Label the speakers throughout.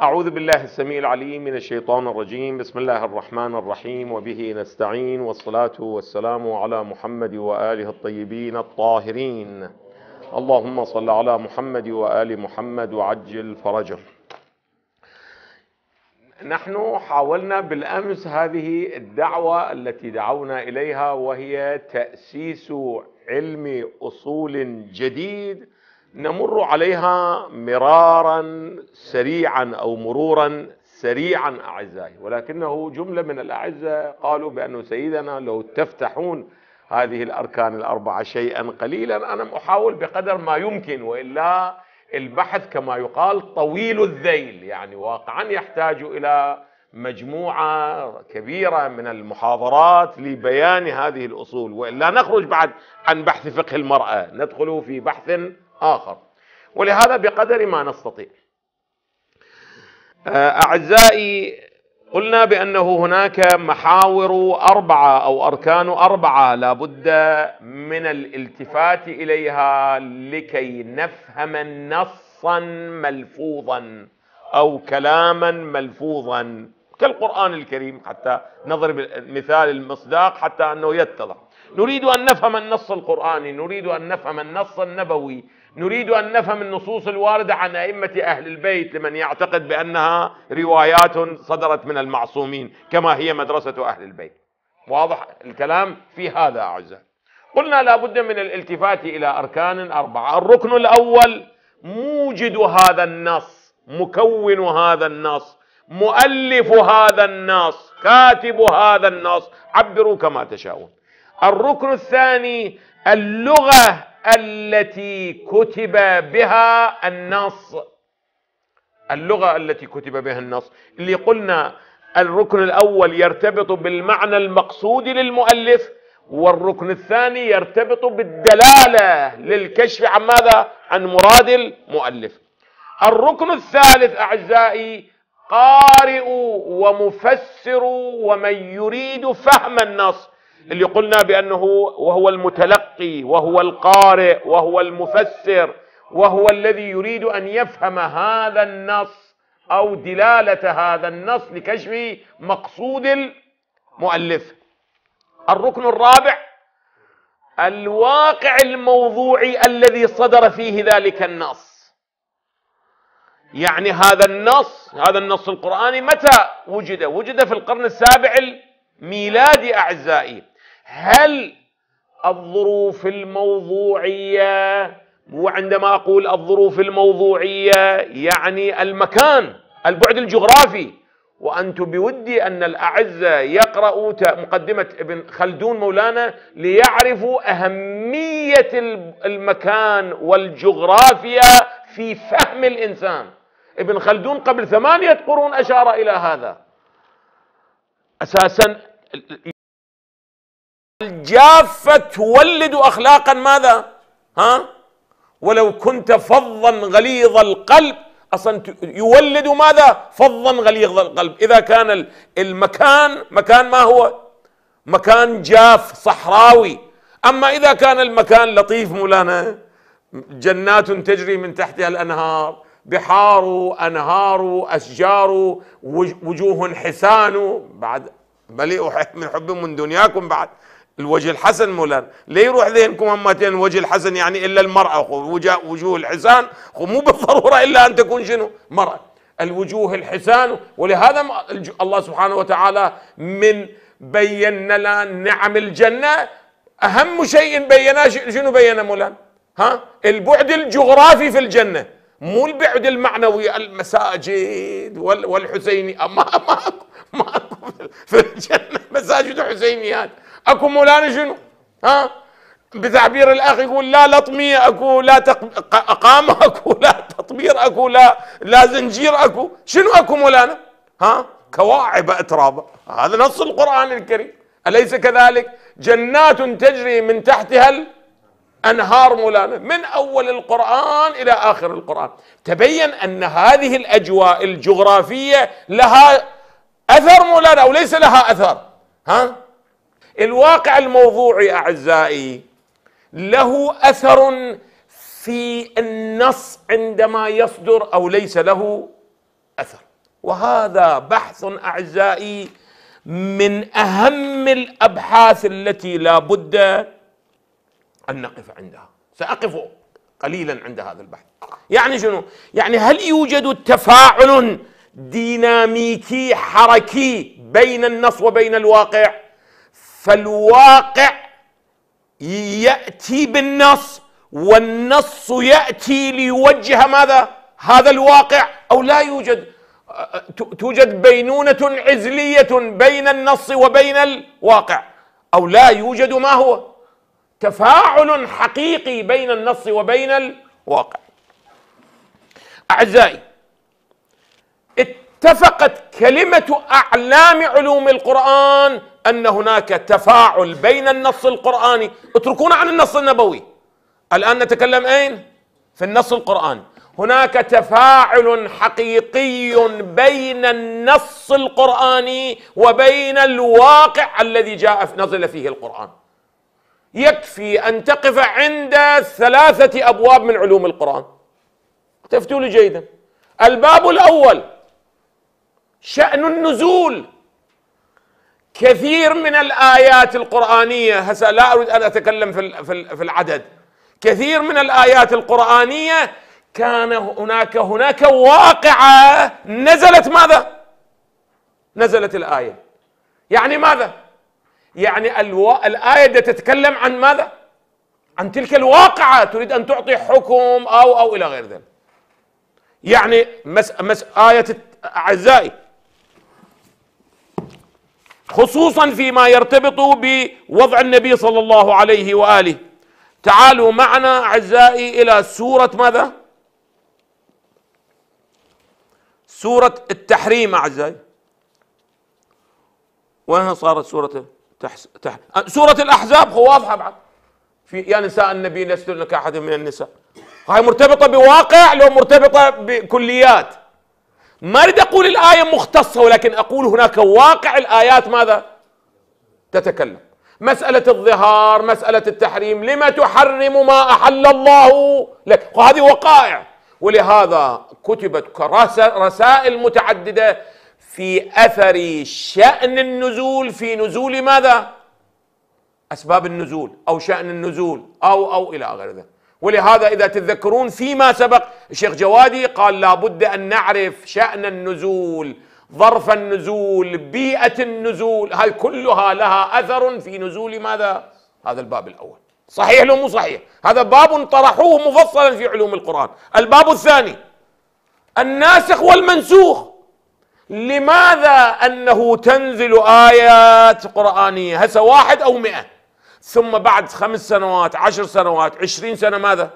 Speaker 1: أعوذ بالله السميع العليم من الشيطان الرجيم بسم الله الرحمن الرحيم وبه نستعين والصلاة والسلام على محمد وآله الطيبين الطاهرين اللهم صل على محمد وآل محمد وعجل فرجه نحن حاولنا بالأمس هذه الدعوة التي دعونا إليها وهي تأسيس علم أصول جديد نمر عليها مرارا سريعا أو مرورا سريعا أعزائي ولكنه جملة من الأعزة قالوا بأن سيدنا لو تفتحون هذه الأركان الأربعة شيئا قليلا أنا أحاول بقدر ما يمكن وإلا البحث كما يقال طويل الذيل يعني واقعا يحتاج إلى مجموعة كبيرة من المحاضرات لبيان هذه الأصول وإلا نخرج بعد عن بحث فقه المرأة ندخل في بحث آخر ولهذا بقدر ما نستطيع آه، أعزائي قلنا بأنه هناك محاور أربعة أو أركان أربعة لابد من الالتفات إليها لكي نفهم نصا ملفوظا أو كلاما ملفوظا كالقرآن الكريم حتى نضرب مثال المصداق حتى أنه يتضح نريد أن نفهم النص القرآني نريد أن نفهم النص النبوي نريد أن نفهم النصوص الواردة عن أئمة أهل البيت لمن يعتقد بأنها روايات صدرت من المعصومين كما هي مدرسة أهل البيت واضح الكلام في هذا أعزائي قلنا لابد من الالتفات إلى أركان أربعة الركن الأول موجد هذا النص مكون هذا النص مؤلف هذا النص كاتب هذا النص عبروا كما تشاؤون الركن الثاني اللغة التي كتب بها النص اللغة التي كتب بها النص اللي قلنا الركن الأول يرتبط بالمعنى المقصود للمؤلف والركن الثاني يرتبط بالدلالة للكشف عن ماذا؟ عن مراد المؤلف الركن الثالث أعزائي قارئ ومفسر ومن يريد فهم النص اللي قلنا بأنه وهو المتلقي وهو القارئ وهو المفسر وهو الذي يريد أن يفهم هذا النص أو دلالة هذا النص لكشف مقصود المؤلف الركن الرابع الواقع الموضوعي الذي صدر فيه ذلك النص يعني هذا النص هذا النص القرآني متى وجد وجد في القرن السابع الميلادي أعزائي هل الظروف الموضوعية وعندما أقول الظروف الموضوعية يعني المكان البعد الجغرافي وأنت بودي أن الأعزة يقرأوا مقدمة ابن خلدون مولانا ليعرفوا أهمية المكان والجغرافيا في فهم الإنسان ابن خلدون قبل ثمانية قرون أشار إلى هذا أساسا الجافة تولد أخلاقا ماذا ها ولو كنت فظا غليظ القلب اصلا يولد ماذا؟ فظا غليظ القلب، اذا كان المكان مكان ما هو؟ مكان جاف صحراوي، اما اذا كان المكان لطيف مولانا جنات تجري من تحتها الانهار، بحار أنهار أشجار وجوه حسان بعد مليء من حب من دنياكم بعد الوجه الحسن مولانا ليه يروح ذهنكم همتين الوجه الحسن يعني إلا المرأة وجوه الحسان مو بالضرورة إلا أن تكون شنو مرأة الوجوه الحسان ولهذا الله سبحانه وتعالى من بين لنا نعم الجنة أهم شيء بيناه شنو بينا مولانا ها البعد الجغرافي في الجنة مو البعد المعنوي المساجد والحسيني ما ماكو ماكو في الجنه مساجد حسينيات اكو مولانا شنو؟ ها؟ بتعبير الاخ يقول لا لطميه اكو لا اقامه اكو لا تطبير اكو لا لا زنجير اكو شنو اكو مولانا؟ ها؟ كواعب اتراب هذا نص القران الكريم اليس كذلك؟ جنات تجري من تحتها أنهار مولانا من أول القرآن إلى آخر القرآن تبين أن هذه الأجواء الجغرافية لها أثر مولانا أو ليس لها أثر ها الواقع الموضوعي أعزائي له أثر في النص عندما يصدر أو ليس له أثر وهذا بحث أعزائي من أهم الأبحاث التي لا بد أن نقف عندها سأقف قليلا عند هذا البحث يعني شنو؟ يعني هل يوجد تفاعل ديناميكي حركي بين النص وبين الواقع فالواقع يأتي بالنص والنص يأتي ليوجه ماذا؟ هذا الواقع أو لا يوجد أه، أه، توجد بينونة عزلية بين النص وبين الواقع أو لا يوجد ما هو تفاعل حقيقي بين النص وبين الواقع أعزائي اتفقت كلمة أعلام علوم القرآن أن هناك تفاعل بين النص القرآني اتركونا عن النص النبوي الآن نتكلم أين؟ في النص القرآني هناك تفاعل حقيقي بين النص القرآني وبين الواقع الذي جاء نزل فيه القرآن يكفي أن تقف عند ثلاثة أبواب من علوم القرآن تفتوا لي جيدا الباب الأول شأن النزول كثير من الآيات القرآنية هسا لا أريد أن أتكلم في العدد كثير من الآيات القرآنية كان هناك هناك واقعة نزلت ماذا؟ نزلت الآية يعني ماذا؟ يعني الو... الآية دي تتكلم عن ماذا؟ عن تلك الواقعة تريد أن تعطي حكم أو أو إلى غير ذلك يعني مس... مس... آية أعزائي خصوصا فيما يرتبط بوضع النبي صلى الله عليه وآله تعالوا معنا أعزائي إلى سورة ماذا؟ سورة التحريم أعزائي وين صارت سورة تحس... تح... آه، سورة الأحزاب هو واضحة بعد في يا نساء النبي لستن كأحد من النساء هاي مرتبطة بواقع لو مرتبطة بكليات ما أريد أقول الآية مختصة ولكن أقول هناك واقع الآيات ماذا تتكلم مسألة الظهار مسألة التحريم لما تحرم ما أحل الله لك وهذه وقائع ولهذا كتبت رسائل متعددة في اثر شان النزول في نزول ماذا؟ اسباب النزول او شان النزول او او الى غير ذلك ولهذا اذا تتذكرون فيما سبق الشيخ جوادي قال لابد ان نعرف شان النزول ظرف النزول بيئه النزول هاي كلها لها اثر في نزول ماذا؟ هذا الباب الاول صحيح لو مو صحيح هذا باب طرحوه مفصلا في علوم القرآن الباب الثاني الناسخ والمنسوخ لماذا أنه تنزل آيات قرآنية هسه واحد أو مئة ثم بعد خمس سنوات عشر سنوات عشرين سنة ماذا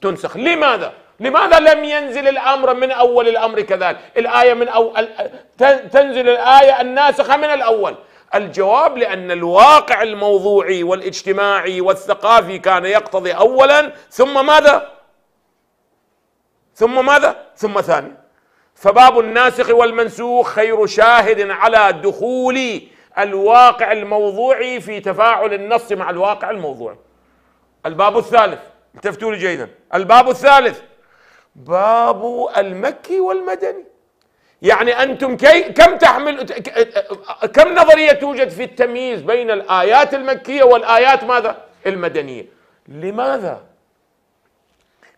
Speaker 1: تنسخ لماذا لماذا لم ينزل الأمر من أول الأمر كذلك الآية من أول تنزل الآية الناسخة من الأول الجواب لأن الواقع الموضوعي والاجتماعي والثقافي كان يقتضي أولا ثم ماذا ثم ماذا ثم ثانيا فباب الناسخ والمنسوخ خير شاهد على دخول الواقع الموضوعي في تفاعل النص مع الواقع الموضوعي الباب الثالث التفتوا لي جيدا الباب الثالث باب المكي والمدني يعني انتم كي كم تحمل كم نظريه توجد في التمييز بين الايات المكيه والايات ماذا؟ المدنيه لماذا؟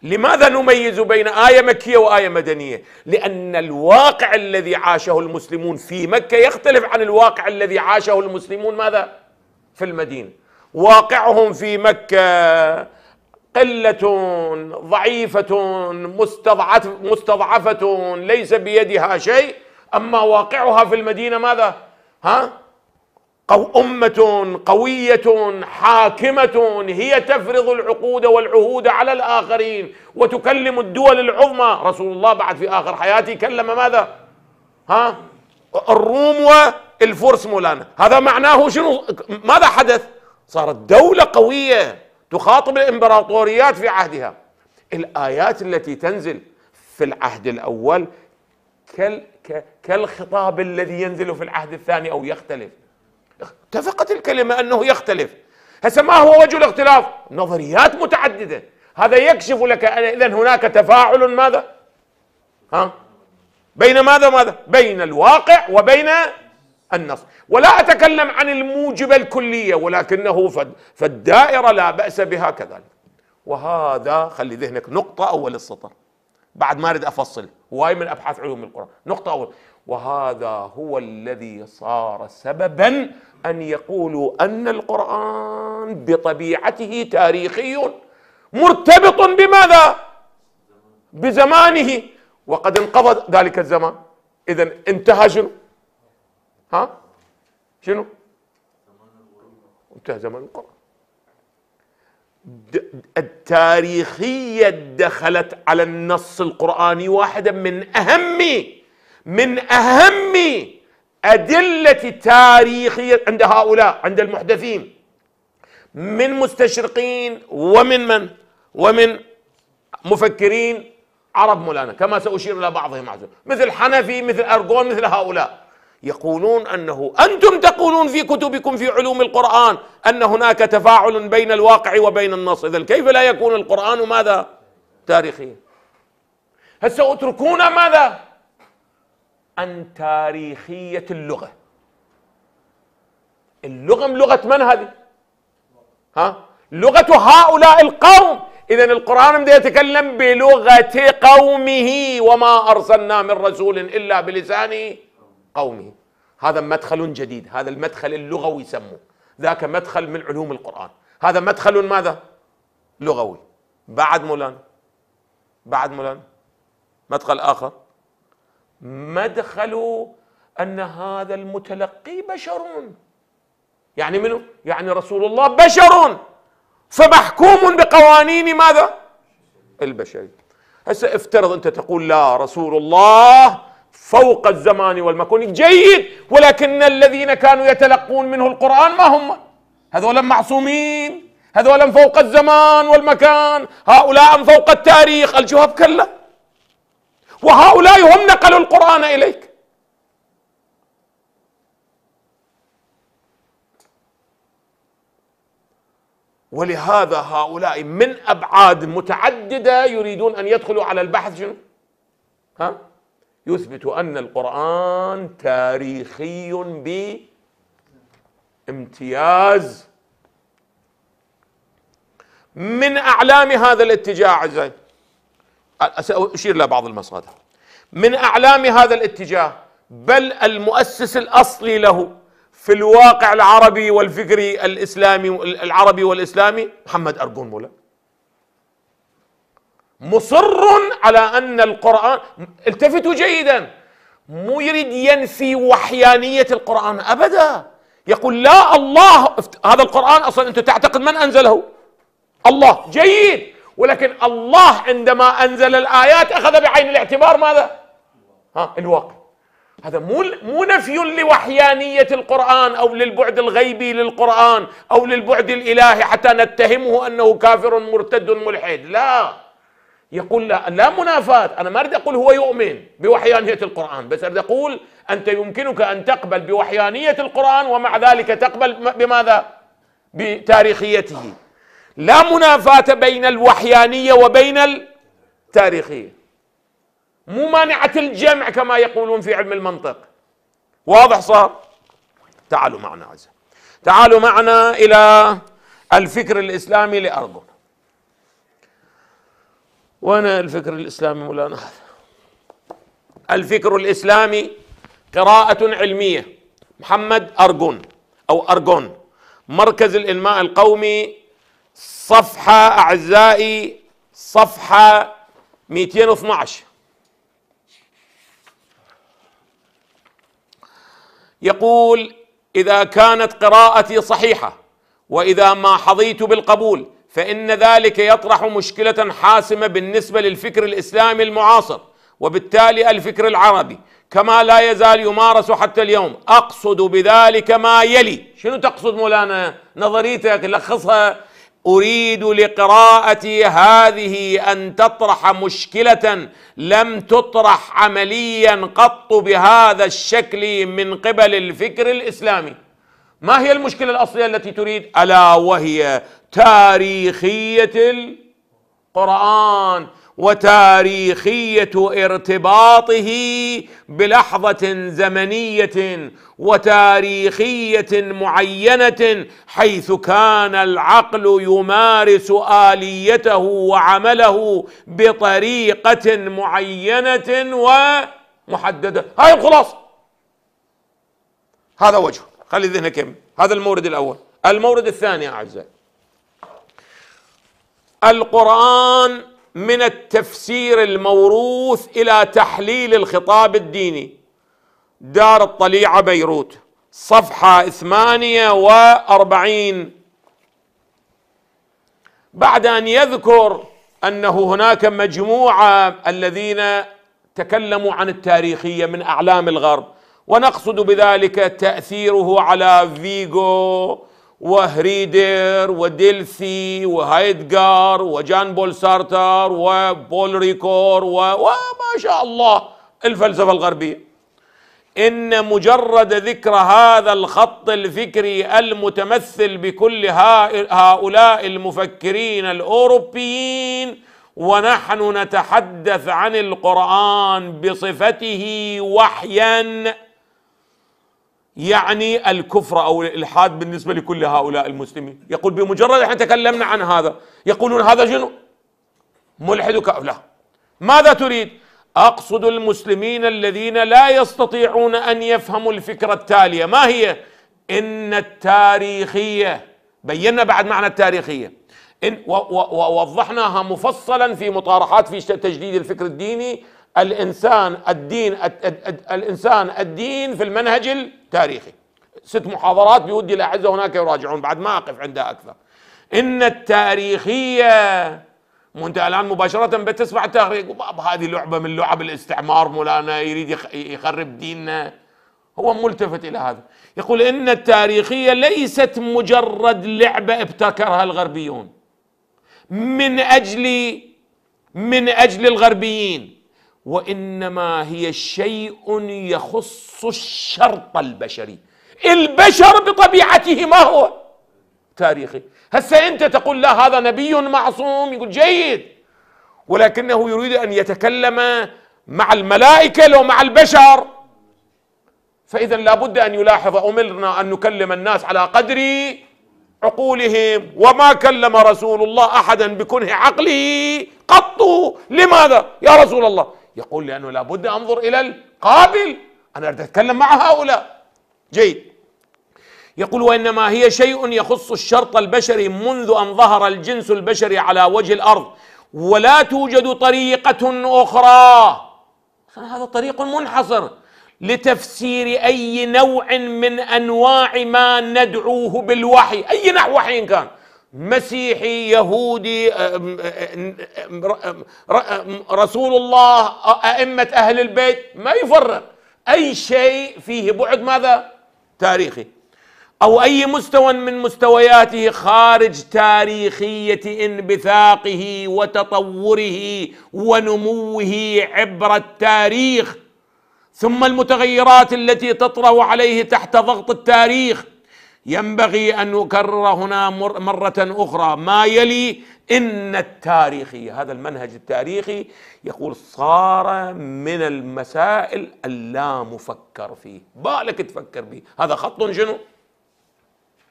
Speaker 1: لماذا نميز بين آية مكية وآية مدنية؟ لأن الواقع الذي عاشه المسلمون في مكة يختلف عن الواقع الذي عاشه المسلمون ماذا؟ في المدينة واقعهم في مكة قلة ضعيفة مستضعفة ليس بيدها شيء أما واقعها في المدينة ماذا؟ ها؟ أو أمة قوية حاكمة هي تفرض العقود والعهود على الآخرين وتكلم الدول العظمى رسول الله بعد في آخر حياته كلم ماذا ها الروم والفرس مولانا هذا معناه شنو ماذا حدث صارت دولة قوية تخاطب الإمبراطوريات في عهدها الآيات التي تنزل في العهد الأول كالخطاب الذي ينزل في العهد الثاني أو يختلف اتفقت الكلمة أنه يختلف هسه ما هو وجه الاختلاف نظريات متعددة هذا يكشف لك إذا هناك تفاعل ماذا ها بين ماذا ماذا بين الواقع وبين النص ولا أتكلم عن الموجبة الكلية ولكنه فالدائرة لا بأس بها كذلك وهذا خلي ذهنك نقطة أول السطر بعد ما أريد أفصل واي من أبحاث علوم القرآن نقطة أول وهذا هو الذي صار سببا أن يقولوا أن القرآن بطبيعته تاريخي مرتبط بماذا؟ بزمانه وقد انقضى ذلك الزمان إذا انتهى شنو؟ ها؟ شنو؟ انتهى زمان القرآن التاريخية دخلت على النص القرآني واحدا من أهم من أهم أدلة تاريخية عند هؤلاء عند المحدثين من مستشرقين ومن من ومن مفكرين عرب مولانا كما سأشير إلى بعضهم مثل حنفي مثل أرجون مثل هؤلاء يقولون أنه أنتم تقولون في كتبكم في علوم القرآن أن هناك تفاعل بين الواقع وبين النص إذا كيف لا يكون القرآن ماذا تاريخيا هل سأتركون ماذا عن تاريخية اللغة اللغة من لغة من هذه ها لغة هؤلاء القوم إذا القرآن بده يتكلم بلغة قومه وما أرسلنا من رسول إلا بلسان قومه هذا مدخل جديد هذا المدخل اللغوي يسموه ذاك مدخل من علوم القرآن هذا مدخل ماذا لغوي بعد مولانا بعد مولانا مدخل آخر مدخل أن هذا المتلقي بشر يعني منو؟ يعني رسول الله بشر فمحكوم بقوانين ماذا؟ البشرية هسه افترض أنت تقول لا رسول الله فوق الزمان والمكان جيد ولكن الذين كانوا يتلقون منه القرآن ما هم هذولا معصومين هذولا فوق الزمان والمكان هؤلاء فوق التاريخ الجواب كلا وهؤلاء هم نقلوا القرآن إليك ولهذا هؤلاء من أبعاد متعددة يريدون أن يدخلوا على البحث شنو؟ ها؟ يثبت أن القرآن تاريخي بامتياز من أعلام هذا الاتجاه زين سأشير إلى بعض المصادر من أعلام هذا الاتجاه بل المؤسس الأصلي له في الواقع العربي والفكري الإسلامي العربي والإسلامي محمد أرجون مولا مصر على أن القرآن التفتوا جيدا مو يريد ينفي وحيانية القرآن أبدا يقول لا الله هذا القرآن أصلا أنت تعتقد من أنزله الله جيد ولكن الله عندما أنزل الآيات أخذ بعين الاعتبار ماذا؟ ها الواقع هذا مو مو نفي لوحيانية القرآن أو للبعد الغيبي للقرآن أو للبعد الإلهي حتى نتهمه أنه كافر مرتد ملحد لا يقول لا, لا منافاة أنا ما أريد أقول هو يؤمن بوحيانية القرآن بس أريد أقول أنت يمكنك أن تقبل بوحيانية القرآن ومع ذلك تقبل بماذا؟ بتاريخيته لا منافاة بين الوحيانية وبين التاريخية مو مانعة الجمع كما يقولون في علم المنطق واضح صار تعالوا معنا عزيز تعالوا معنا إلى الفكر الإسلامي لأرجون وأنا الفكر الإسلامي مولانا هذا الفكر الإسلامي قراءة علمية محمد أرجون أو أرجون مركز الإنماء القومي صفحة أعزائي صفحة 212 يقول إذا كانت قراءتي صحيحة وإذا ما حظيت بالقبول فإن ذلك يطرح مشكلة حاسمة بالنسبة للفكر الإسلامي المعاصر وبالتالي الفكر العربي كما لا يزال يمارس حتى اليوم أقصد بذلك ما يلي شنو تقصد مولانا نظريتك لخصها اريد لقراءتي هذه ان تطرح مشكله لم تطرح عمليا قط بهذا الشكل من قبل الفكر الاسلامي ما هي المشكله الاصليه التي تريد الا وهي تاريخيه القران وتاريخيه ارتباطه بلحظه زمنيه وتاريخيه معينه حيث كان العقل يمارس اليته وعمله بطريقه معينه ومحدده هاي الخلاصه هذا وجه خلي ذهنك يم هذا المورد الاول المورد الثاني اعزائي القران من التفسير الموروث الى تحليل الخطاب الديني دار الطليعه بيروت صفحه 48 بعد ان يذكر انه هناك مجموعه الذين تكلموا عن التاريخيه من اعلام الغرب ونقصد بذلك تاثيره على فيغو وهريدر وديلثي وهايدجار وجان بول سارتر وبول ريكور و... وما شاء الله الفلسفة الغربية إن مجرد ذكر هذا الخط الفكري المتمثل بكل هؤلاء المفكرين الأوروبيين ونحن نتحدث عن القرآن بصفته وحياً يعني الكفر او الالحاد بالنسبه لكل هؤلاء المسلمين، يقول بمجرد احنا تكلمنا عن هذا، يقولون هذا شنو؟ ملحد كافر، لا ماذا تريد؟ اقصد المسلمين الذين لا يستطيعون ان يفهموا الفكره التاليه، ما هي؟ ان التاريخيه بينا بعد معنى التاريخيه إن ووضحناها مفصلا في مطارحات في تجديد الفكر الديني الانسان الدين الانسان الدين في المنهج تاريخي ست محاضرات بودي الأعزة هناك يراجعون بعد ما أقف عندها أكثر إن التاريخية وانت الان مباشره بتسمع التاريخ وباب هذه لعبه من لعب الاستعمار مولانا يريد يخرب ديننا هو ملتفت الى هذا يقول ان التاريخيه ليست مجرد لعبه ابتكرها الغربيون من اجل من اجل الغربيين وانما هي شيء يخص الشرط البشري البشر بطبيعته ما هو تاريخي هسه انت تقول لا هذا نبي معصوم يقول جيد ولكنه يريد ان يتكلم مع الملائكه لو مع البشر فاذا لابد ان يلاحظ امرنا ان نكلم الناس على قدر عقولهم وما كلم رسول الله احدا بكنه عقله قط لماذا يا رسول الله يقول لأنه لابد أنظر إلى القابل أنا أريد أتكلم مع هؤلاء جيد يقول وإنما هي شيء يخص الشرط البشري منذ أن ظهر الجنس البشري على وجه الأرض ولا توجد طريقة أخرى هذا طريق منحصر لتفسير أي نوع من أنواع ما ندعوه بالوحي أي نحو وحي كان مسيحي يهودي رسول الله أئمة أهل البيت ما يفرق أي شيء فيه بعد ماذا تاريخي أو أي مستوى من مستوياته خارج تاريخية انبثاقه وتطوره ونموه عبر التاريخ ثم المتغيرات التي تطرأ عليه تحت ضغط التاريخ ينبغي أن أكرر هنا مرة أخرى ما يلي إن التاريخي هذا المنهج التاريخي يقول صار من المسائل اللا مفكر فيه بالك تفكر به هذا خط شنو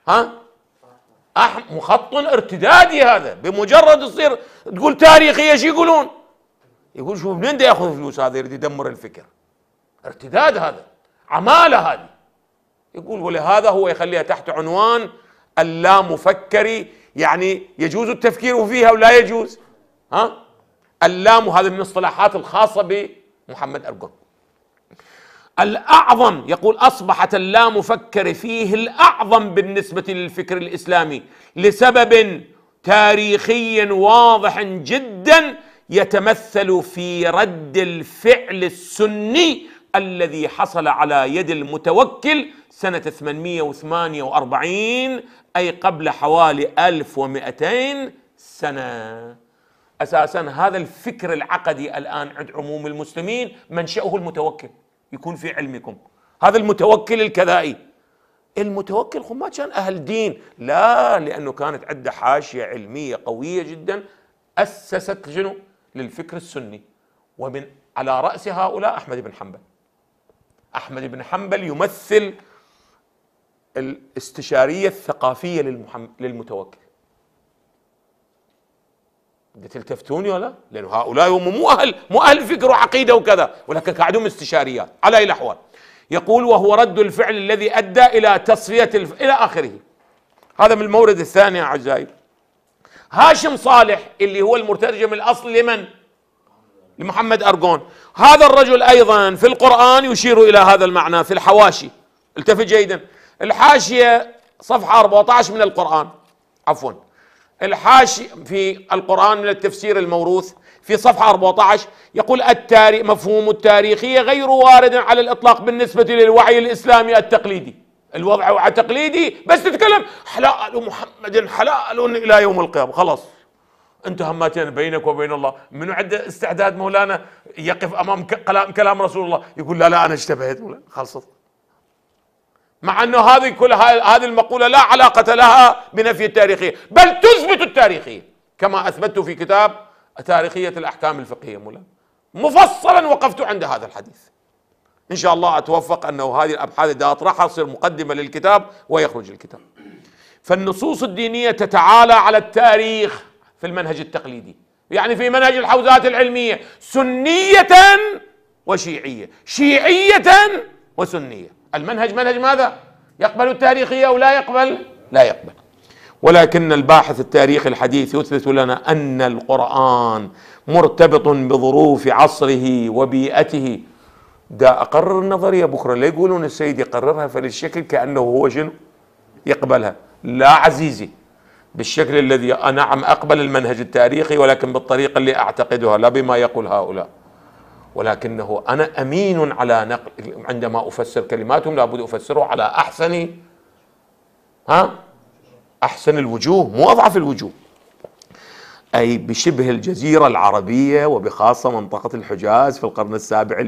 Speaker 1: ها أح... خط ارتدادي هذا بمجرد تصير تقول تاريخي ايش يقولون يقول شوف منين بده ياخذ فلوس هذا يريد يدمر الفكر ارتداد هذا عماله هذه يقول ولهذا هو يخليها تحت عنوان اللامفكري يعني يجوز التفكير فيها ولا يجوز ها اللام هذا من الاصطلاحات الخاصة بمحمد أرقم الأعظم يقول أصبحت اللامفكر فيه الأعظم بالنسبة للفكر الإسلامي لسبب تاريخي واضح جدا يتمثل في رد الفعل السني الذي حصل على يد المتوكل سنة 848 أي قبل حوالي 1200 سنة أساسا هذا الفكر العقدي الآن عند عموم المسلمين منشأه المتوكل يكون في علمكم هذا المتوكل الكذائي المتوكل ما كان أهل دين لا لأنه كانت عنده حاشية علمية قوية جدا أسست جنو للفكر السني ومن على رأس هؤلاء أحمد بن حنبل احمد بن حنبل يمثل الاستشاريه الثقافيه للمحم... للمتوكل تلتفتوني ولا؟ لانه هؤلاء هم مو اهل مو اهل فكر وعقيده وكذا ولكن عندهم استشاريات على اي الاحوال يقول وهو رد الفعل الذي ادى الى تصفيه الف... الى اخره هذا من المورد الثاني يا هاشم صالح اللي هو المترجم الاصلي لمن؟ لمحمد أرجون هذا الرجل أيضا في القرآن يشير إلى هذا المعنى في الحواشي التفت جيدا الحاشية صفحة 14 من القرآن عفوا الحاشي في القرآن من التفسير الموروث في صفحة 14 يقول التاريخ مفهوم التاريخية غير وارد على الإطلاق بالنسبة للوعي الإسلامي التقليدي الوضع تقليدي بس تتكلم حلال محمد حلال إلى يوم القيامة خلاص انتم همتين بينك وبين الله من عنده استعداد مولانا يقف امام كلام كلام رسول الله يقول لا لا انا اجتبهت مولانا خلصت مع انه هذه كل هذه المقوله لا علاقه لها بنفي التاريخيه بل تثبت التاريخيه كما اثبتت في كتاب تاريخيه الاحكام الفقهيه مولانا مفصلا وقفت عند هذا الحديث ان شاء الله اتوفق انه هذه الابحاث اذا اطرحها تصير مقدمه للكتاب ويخرج الكتاب فالنصوص الدينيه تتعالى على التاريخ في المنهج التقليدي يعني في منهج الحوزات العلمية سنية وشيعية شيعية وسنية المنهج منهج ماذا؟ يقبل التاريخية أو لا يقبل؟ لا يقبل ولكن الباحث التاريخي الحديث يثبت لنا أن القرآن مرتبط بظروف عصره وبيئته ده أقرر النظرية بكرة لا يقولون السيد يقررها فللشكل كأنه هو شنو يقبلها لا عزيزي بالشكل الذي نعم أقبل المنهج التاريخي ولكن بالطريقة اللي أعتقدها لا بما يقول هؤلاء ولكنه أنا أمين على نقل عندما أفسر كلماتهم لابد أفسره على أحسن ها أحسن الوجوه مو أضعف الوجوه أي بشبه الجزيرة العربية وبخاصة منطقة الحجاز في القرن السابع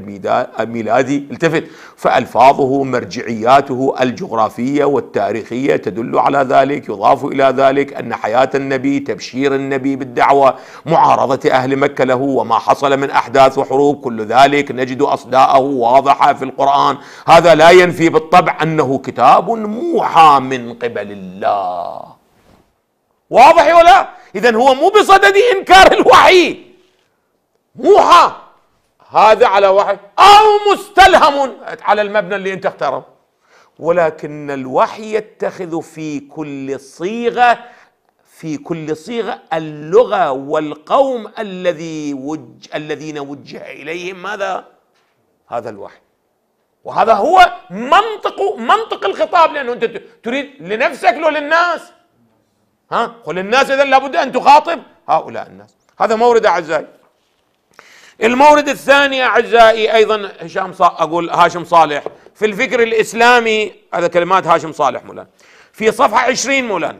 Speaker 1: الميلادي التفت فألفاظه مرجعياته الجغرافية والتاريخية تدل على ذلك يضاف إلى ذلك أن حياة النبي تبشير النبي بالدعوة معارضة أهل مكة له وما حصل من أحداث وحروب كل ذلك نجد أصداءه واضحة في القرآن هذا لا ينفي بالطبع أنه كتاب موحى من قبل الله واضح ولا؟ إذا هو مو بصدد إنكار الوحي موحى هذا على وحي أو مستلهم على المبنى اللي أنت اختاره ولكن الوحي يتخذ في كل صيغة في كل صيغة اللغة والقوم الذي وج الذين وجه إليهم ماذا؟ هذا الوحي وهذا هو منطق منطق الخطاب لأنه أنت تريد لنفسك لو للناس ها قل الناس اذا لابد ان تخاطب هؤلاء الناس هذا مورد اعزائي المورد الثاني اعزائي ايضا هشام ص... اقول هاشم صالح في الفكر الاسلامي هذا كلمات هاشم صالح مولانا في صفحه 20 مولانا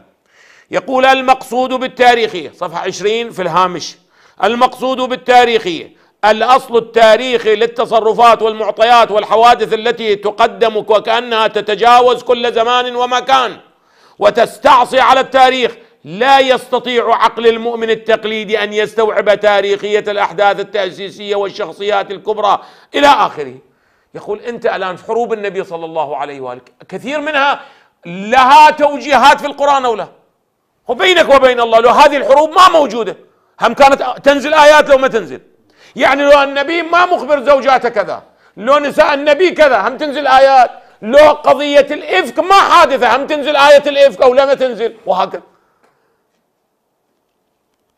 Speaker 1: يقول المقصود بالتاريخي صفحه 20 في الهامش المقصود بالتاريخي الاصل التاريخي للتصرفات والمعطيات والحوادث التي تقدم وكانها تتجاوز كل زمان ومكان وتستعصي على التاريخ لا يستطيع عقل المؤمن التقليدي ان يستوعب تاريخيه الاحداث التاسيسيه والشخصيات الكبرى الى اخره. يقول انت الان في حروب النبي صلى الله عليه واله كثير منها لها توجيهات في القران او لا؟ وبينك وبين الله لو هذه الحروب ما موجوده هم كانت تنزل ايات لو ما تنزل. يعني لو النبي ما مخبر زوجاته كذا، لو نساء النبي كذا هم تنزل ايات، لو قضية الإفك ما حادثة هم تنزل آية الإفك أو لما تنزل وهكذا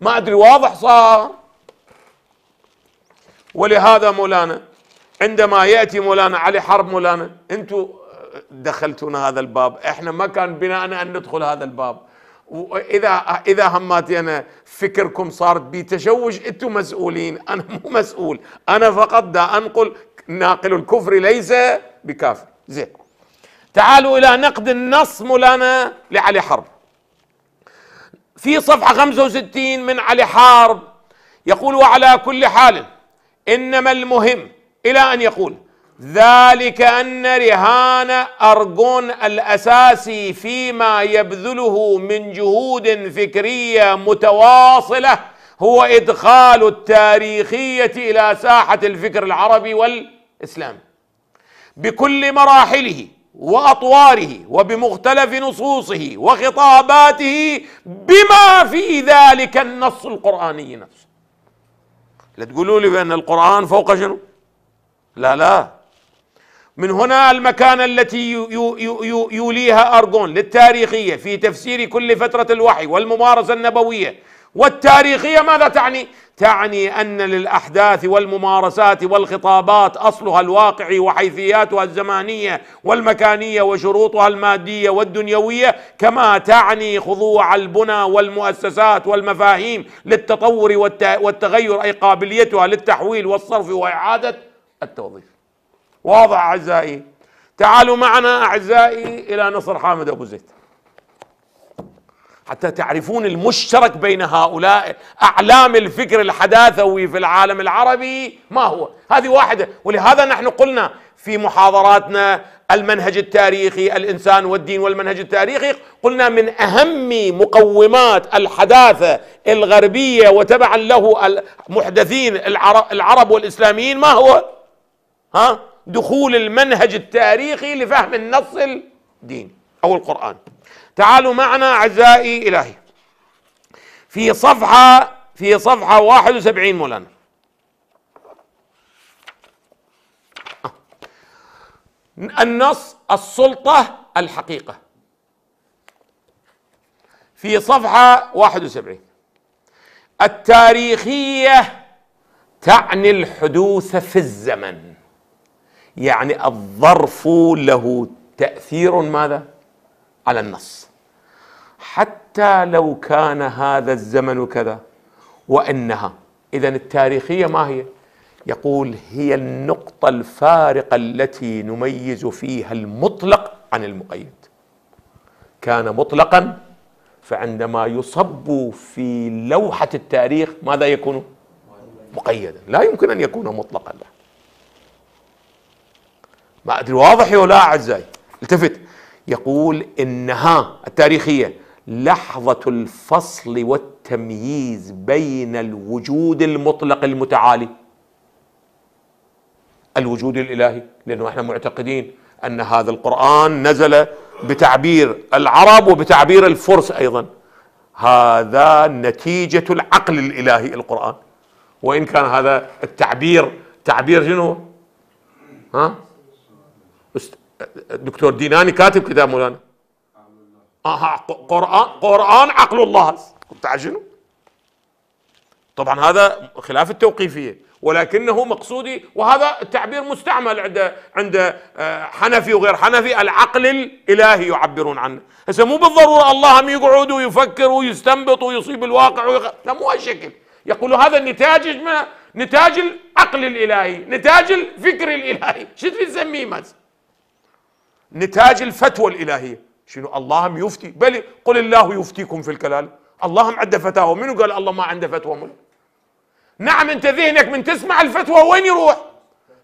Speaker 1: ما أدري واضح صار ولهذا مولانا عندما يأتي مولانا علي حرب مولانا أنتم دخلتونا هذا الباب احنا ما كان بناءنا أن ندخل هذا الباب واذا اذا هماتي انا فكركم صار بتشوش أنتوا انتم مسؤولين انا مو مسؤول انا فقط دا انقل ناقل الكفر ليس بكافر زين تعالوا إلى نقد النص مولانا لعلي حرب في صفحة 65 من علي حرب يقول وعلى كل حال إنما المهم إلى أن يقول ذلك أن رهان أرجون الأساسي فيما يبذله من جهود فكرية متواصلة هو إدخال التاريخية إلى ساحة الفكر العربي والإسلامي بكل مراحله واطواره وبمختلف نصوصه وخطاباته بما في ذلك النص القراني نفسه لا تقولوا لي بان القران فوق شنو لا لا من هنا المكانة التي يوليها أرجون للتاريخية في تفسير كل فترة الوحي والممارسة النبوية والتاريخية ماذا تعني؟ تعني ان للاحداث والممارسات والخطابات اصلها الواقعي وحيثياتها الزمانيه والمكانيه وشروطها الماديه والدنيويه كما تعني خضوع البنى والمؤسسات والمفاهيم للتطور والتغير اي قابليتها للتحويل والصرف واعاده التوظيف. واضح اعزائي؟ تعالوا معنا اعزائي الى نصر حامد ابو زيد. حتى تعرفون المشترك بين هؤلاء أعلام الفكر الحداثوي في العالم العربي ما هو هذه واحدة ولهذا نحن قلنا في محاضراتنا المنهج التاريخي الإنسان والدين والمنهج التاريخي قلنا من أهم مقومات الحداثة الغربية وتبعا له المحدثين العرب والإسلاميين ما هو ها دخول المنهج التاريخي لفهم النص الديني أو القرآن تعالوا معنا أعزائي إلهي في صفحة في صفحة 71 مولانا النص السلطة الحقيقة في صفحة 71 التاريخية تعني الحدوث في الزمن يعني الظرف له تأثير ماذا؟ على النص حتى لو كان هذا الزمن كذا وانها اذا التاريخيه ما هي؟ يقول هي النقطه الفارقه التي نميز فيها المطلق عن المقيد. كان مطلقا فعندما يصب في لوحه التاريخ ماذا يكون؟ مقيدا، لا يمكن ان يكون مطلقا لا. ما ادري واضح ولا اعزائي؟ التفت يقول انها التاريخيه لحظه الفصل والتمييز بين الوجود المطلق المتعالي الوجود الالهي لانه احنا معتقدين ان هذا القران نزل بتعبير العرب وبتعبير الفرس ايضا هذا نتيجه العقل الالهي القران وان كان هذا التعبير تعبير شنو؟ ها؟ دكتور ديناني كاتب كتاب مولانا آه قرآن قرآن عقل الله كنت عجنوا طبعا هذا خلاف التوقيفيه ولكنه مقصودي وهذا التعبير مستعمل عند عند آه، حنفي وغير حنفي العقل الالهي يعبرون عنه هسه مو بالضروره الله هم يقعد ويفكر ويستنبط ويصيب الواقع ويخ... لا مو هالشكل يقول هذا النتاج ما نتاج العقل الالهي نتاج الفكر الالهي شو تسميه نتاج الفتوى الالهيه شنو اللهم يفتي بل قل الله يفتيكم في الكلال اللهم عنده فتاوى منو قال الله ما عنده فتوى من نعم انت ذهنك من تسمع الفتوى وين يروح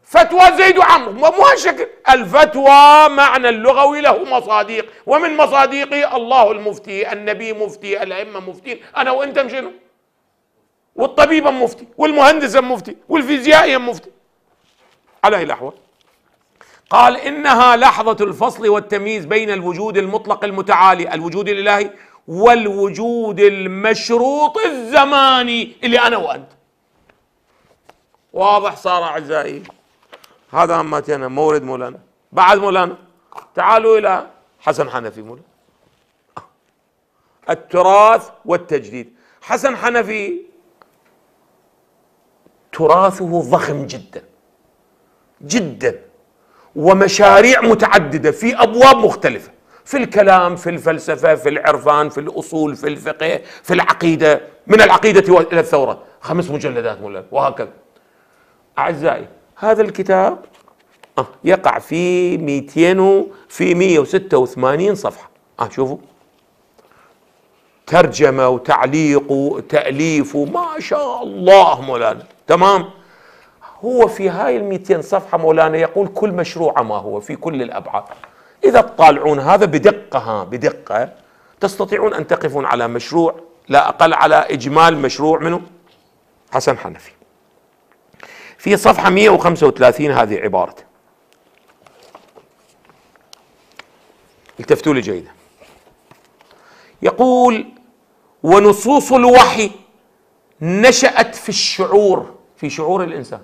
Speaker 1: فتوى زيد وعمرو مو هالشكل الفتوى معنى اللغوي له مصادق ومن مصادقه الله المفتي النبي مفتي الائمه مفتين انا وانت شنو والطبيب مفتي والمهندس مفتي والفيزيائي مفتي على هي الاحوال قال إنها لحظة الفصل والتمييز بين الوجود المطلق المتعالي الوجود الإلهي والوجود المشروط الزماني اللي أنا وأنت واضح صار أعزائي هذا أمتنا مورد مولانا بعد مولانا تعالوا إلى حسن حنفي مولانا التراث والتجديد حسن حنفي تراثه ضخم جدا جدا ومشاريع متعدده في ابواب مختلفه في الكلام في الفلسفه في العرفان في الاصول في الفقه في العقيده من العقيده الى الثوره خمس مجلدات مولد وهكذا اعزائي هذا الكتاب آه، يقع في 200 في 186 صفحه اه شوفوا ترجمه وتعليق وتاليف وما شاء الله مولانا تمام هو في هاي ال 200 صفحه مولانا يقول كل مشروع ما هو في كل الابعاد اذا تطالعون هذا بدقه ها بدقه تستطيعون ان تقفون على مشروع لا اقل على اجمال مشروع منه حسن حنفي في صفحه 135 هذه عبارته التفتوا لي جيدا يقول ونصوص الوحي نشأت في الشعور في شعور الإنسان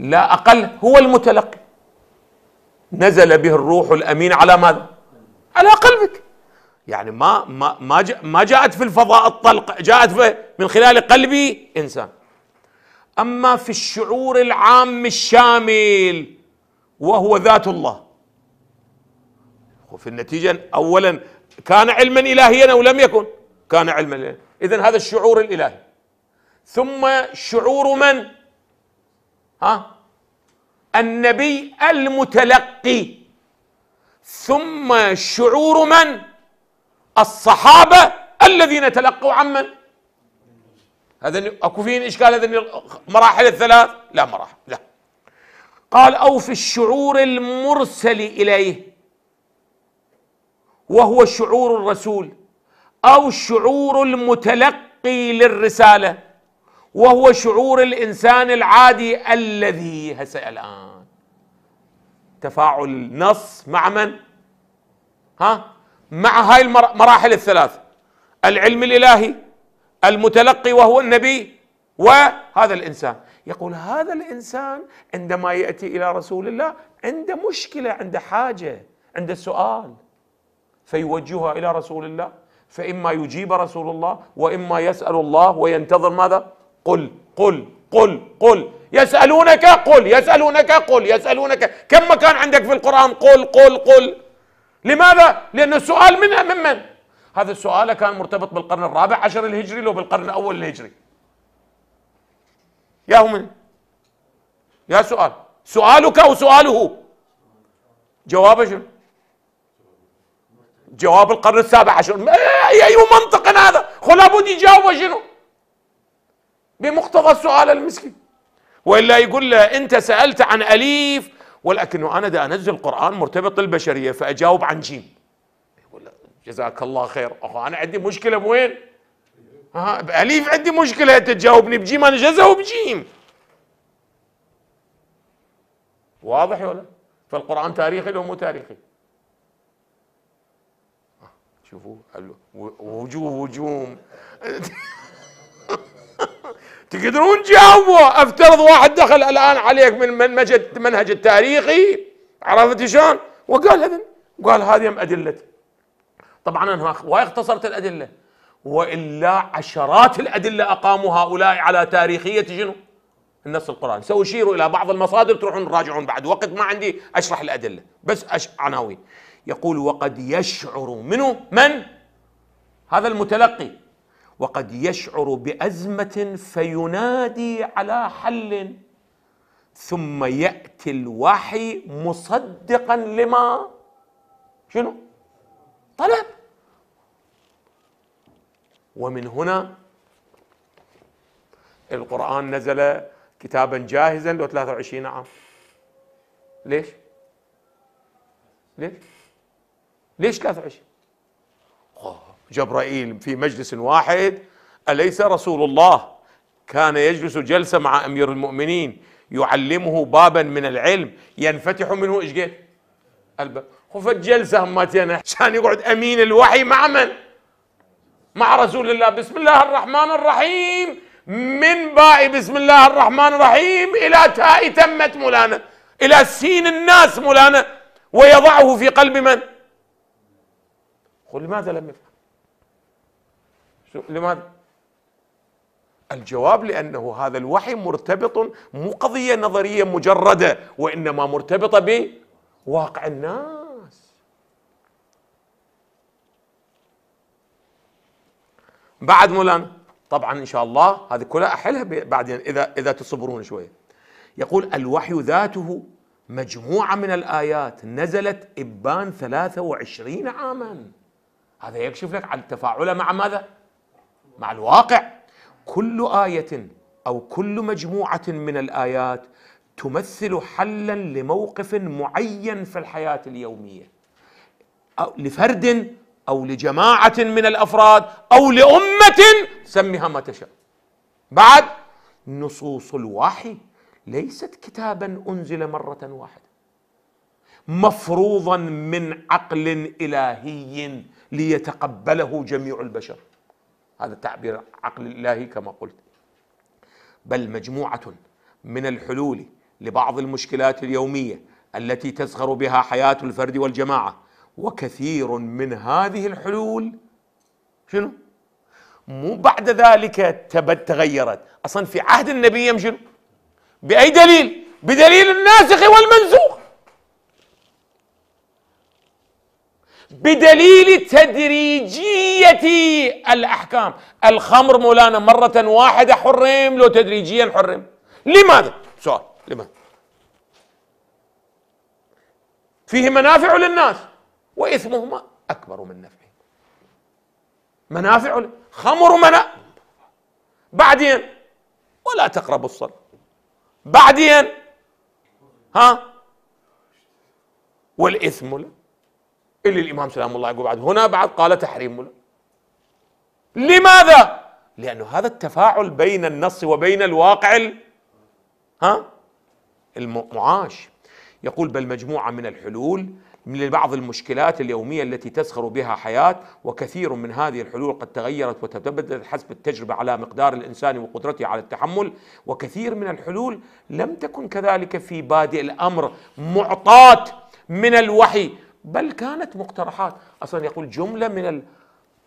Speaker 1: لا أقل هو المتلقي نزل به الروح الأمين على ماذا؟ على قلبك يعني ما ما ما ما جاءت في الفضاء الطلق جاءت في من خلال قلبي انسان اما في الشعور العام الشامل وهو ذات الله وفي النتيجه اولا كان علما الهيا او لم يكن كان علما اذا هذا الشعور الالهي ثم شعور من ها النبي المتلقي ثم شعور من الصحابه الذين تلقوا عمن هذا اكو فيه اشكال هذا المراحل الثلاث لا مراحل لا قال او في الشعور المرسل اليه وهو شعور الرسول او شعور المتلقي للرساله وهو شعور الانسان العادي الذي هسه الان تفاعل النص مع من؟ ها؟ مع هاي المراحل الثلاث العلم الالهي المتلقي وهو النبي وهذا الانسان يقول هذا الانسان عندما ياتي الى رسول الله عنده مشكله عنده حاجه عنده سؤال فيوجهها الى رسول الله فاما يجيب رسول الله واما يسال الله وينتظر ماذا؟ قل قل قل قل يسألونك قل يسألونك قل يسألونك كم مكان عندك في القرآن قل قل قل لماذا؟ لأن السؤال منها ممن؟ هذا السؤال كان مرتبط بالقرن الرابع عشر الهجري لو بالقرن الأول الهجري يا هم يا سؤال سؤالك أو سؤاله جوابه شنو؟ جواب القرن السابع عشر اي منطق هذا؟ خلابد يجاوبه شنو؟ بمقتضى السؤال المسكين والا يقول له انت سالت عن اليف ولكنه انا دا انزل قران مرتبط البشريه فاجاوب عن جيم يقول له جزاك الله خير اخو انا عندي مشكله بوين؟ ها باليف عندي مشكله تجاوبني بجيم انا جزاوب بجيم واضح ولا؟ فالقران تاريخي لو مو تاريخي آه، شوفوا وجوه وجوم تقدرون تجاوبوا افترض واحد دخل الان عليك من منهج المنهج التاريخي عرفت شلون؟ وقال هذا قال هذه هم ادلتي طبعا انا وايد اختصرت الادله والا عشرات الادله اقاموا هؤلاء على تاريخيه شنو؟ النص القراني، سووا شيروا الى بعض المصادر تروحون تراجعون بعد وقت ما عندي اشرح الادله، بس أش... عناوين. يقول وقد يشعر منه من؟ هذا المتلقي وقد يشعر بازمه فينادي على حل ثم ياتي الوحي مصدقا لما شنو طلب ومن هنا القران نزل كتابا جاهزا له 23 عام ليش ليش ليش 23 جبرائيل في مجلس واحد أليس رسول الله كان يجلس جلسة مع أمير المؤمنين يعلمه بابا من العلم ينفتح منه ايش قال الباب خفت جلسة همتين عشان يقعد أمين الوحي مع من؟ مع رسول الله بسم الله الرحمن الرحيم من باء بسم الله الرحمن الرحيم إلى تاء تمت مولانا إلى سين الناس مولانا ويضعه في قلب من؟ قل لماذا لم يفعل؟ لماذا؟ الجواب لأنه هذا الوحي مرتبط مو قضية نظرية مجردة وإنما مرتبطة بواقع الناس بعد مولانا طبعا إن شاء الله هذه كلها أحلها بعدين إذا إذا تصبرون شوية يقول الوحي ذاته مجموعة من الآيات نزلت إبان 23 عاما هذا يكشف لك عن تفاعله مع ماذا؟ مع الواقع كل آية أو كل مجموعة من الآيات تمثل حلا لموقف معين في الحياة اليومية أو لفرد أو لجماعة من الأفراد أو لأمة سمها ما تشاء بعد نصوص الوحي ليست كتابا أنزل مرة واحدة مفروضا من عقل إلهي ليتقبله جميع البشر هذا تعبير عقل الإلهي كما قلت بل مجموعة من الحلول لبعض المشكلات اليومية التي تزخر بها حياة الفرد والجماعة وكثير من هذه الحلول شنو؟ مو بعد ذلك تغيرت أصلا في عهد النبي شنو؟ بأي دليل؟ بدليل الناسخ والمنسوخ بدليل تدريجية الأحكام الخمر مولانا مرة واحدة حرم لو تدريجيا حرم لماذا؟ سؤال لماذا؟ فيه منافع للناس وإثمهما أكبر من نفعه منافع خمر منا بعدين ولا تقربوا الصلاة بعدين ها والإثم له اللي الإمام سلام الله يقول بعد هنا بعد قال تحريم لماذا؟ لأنه هذا التفاعل بين النص وبين الواقع ال... ها المعاش يقول بل مجموعة من الحلول لبعض المشكلات اليومية التي تزخر بها حياة وكثير من هذه الحلول قد تغيرت وتبدلت حسب التجربة على مقدار الإنسان وقدرته على التحمل وكثير من الحلول لم تكن كذلك في بادئ الأمر معطاة من الوحي بل كانت مقترحات أصلا يقول جملة من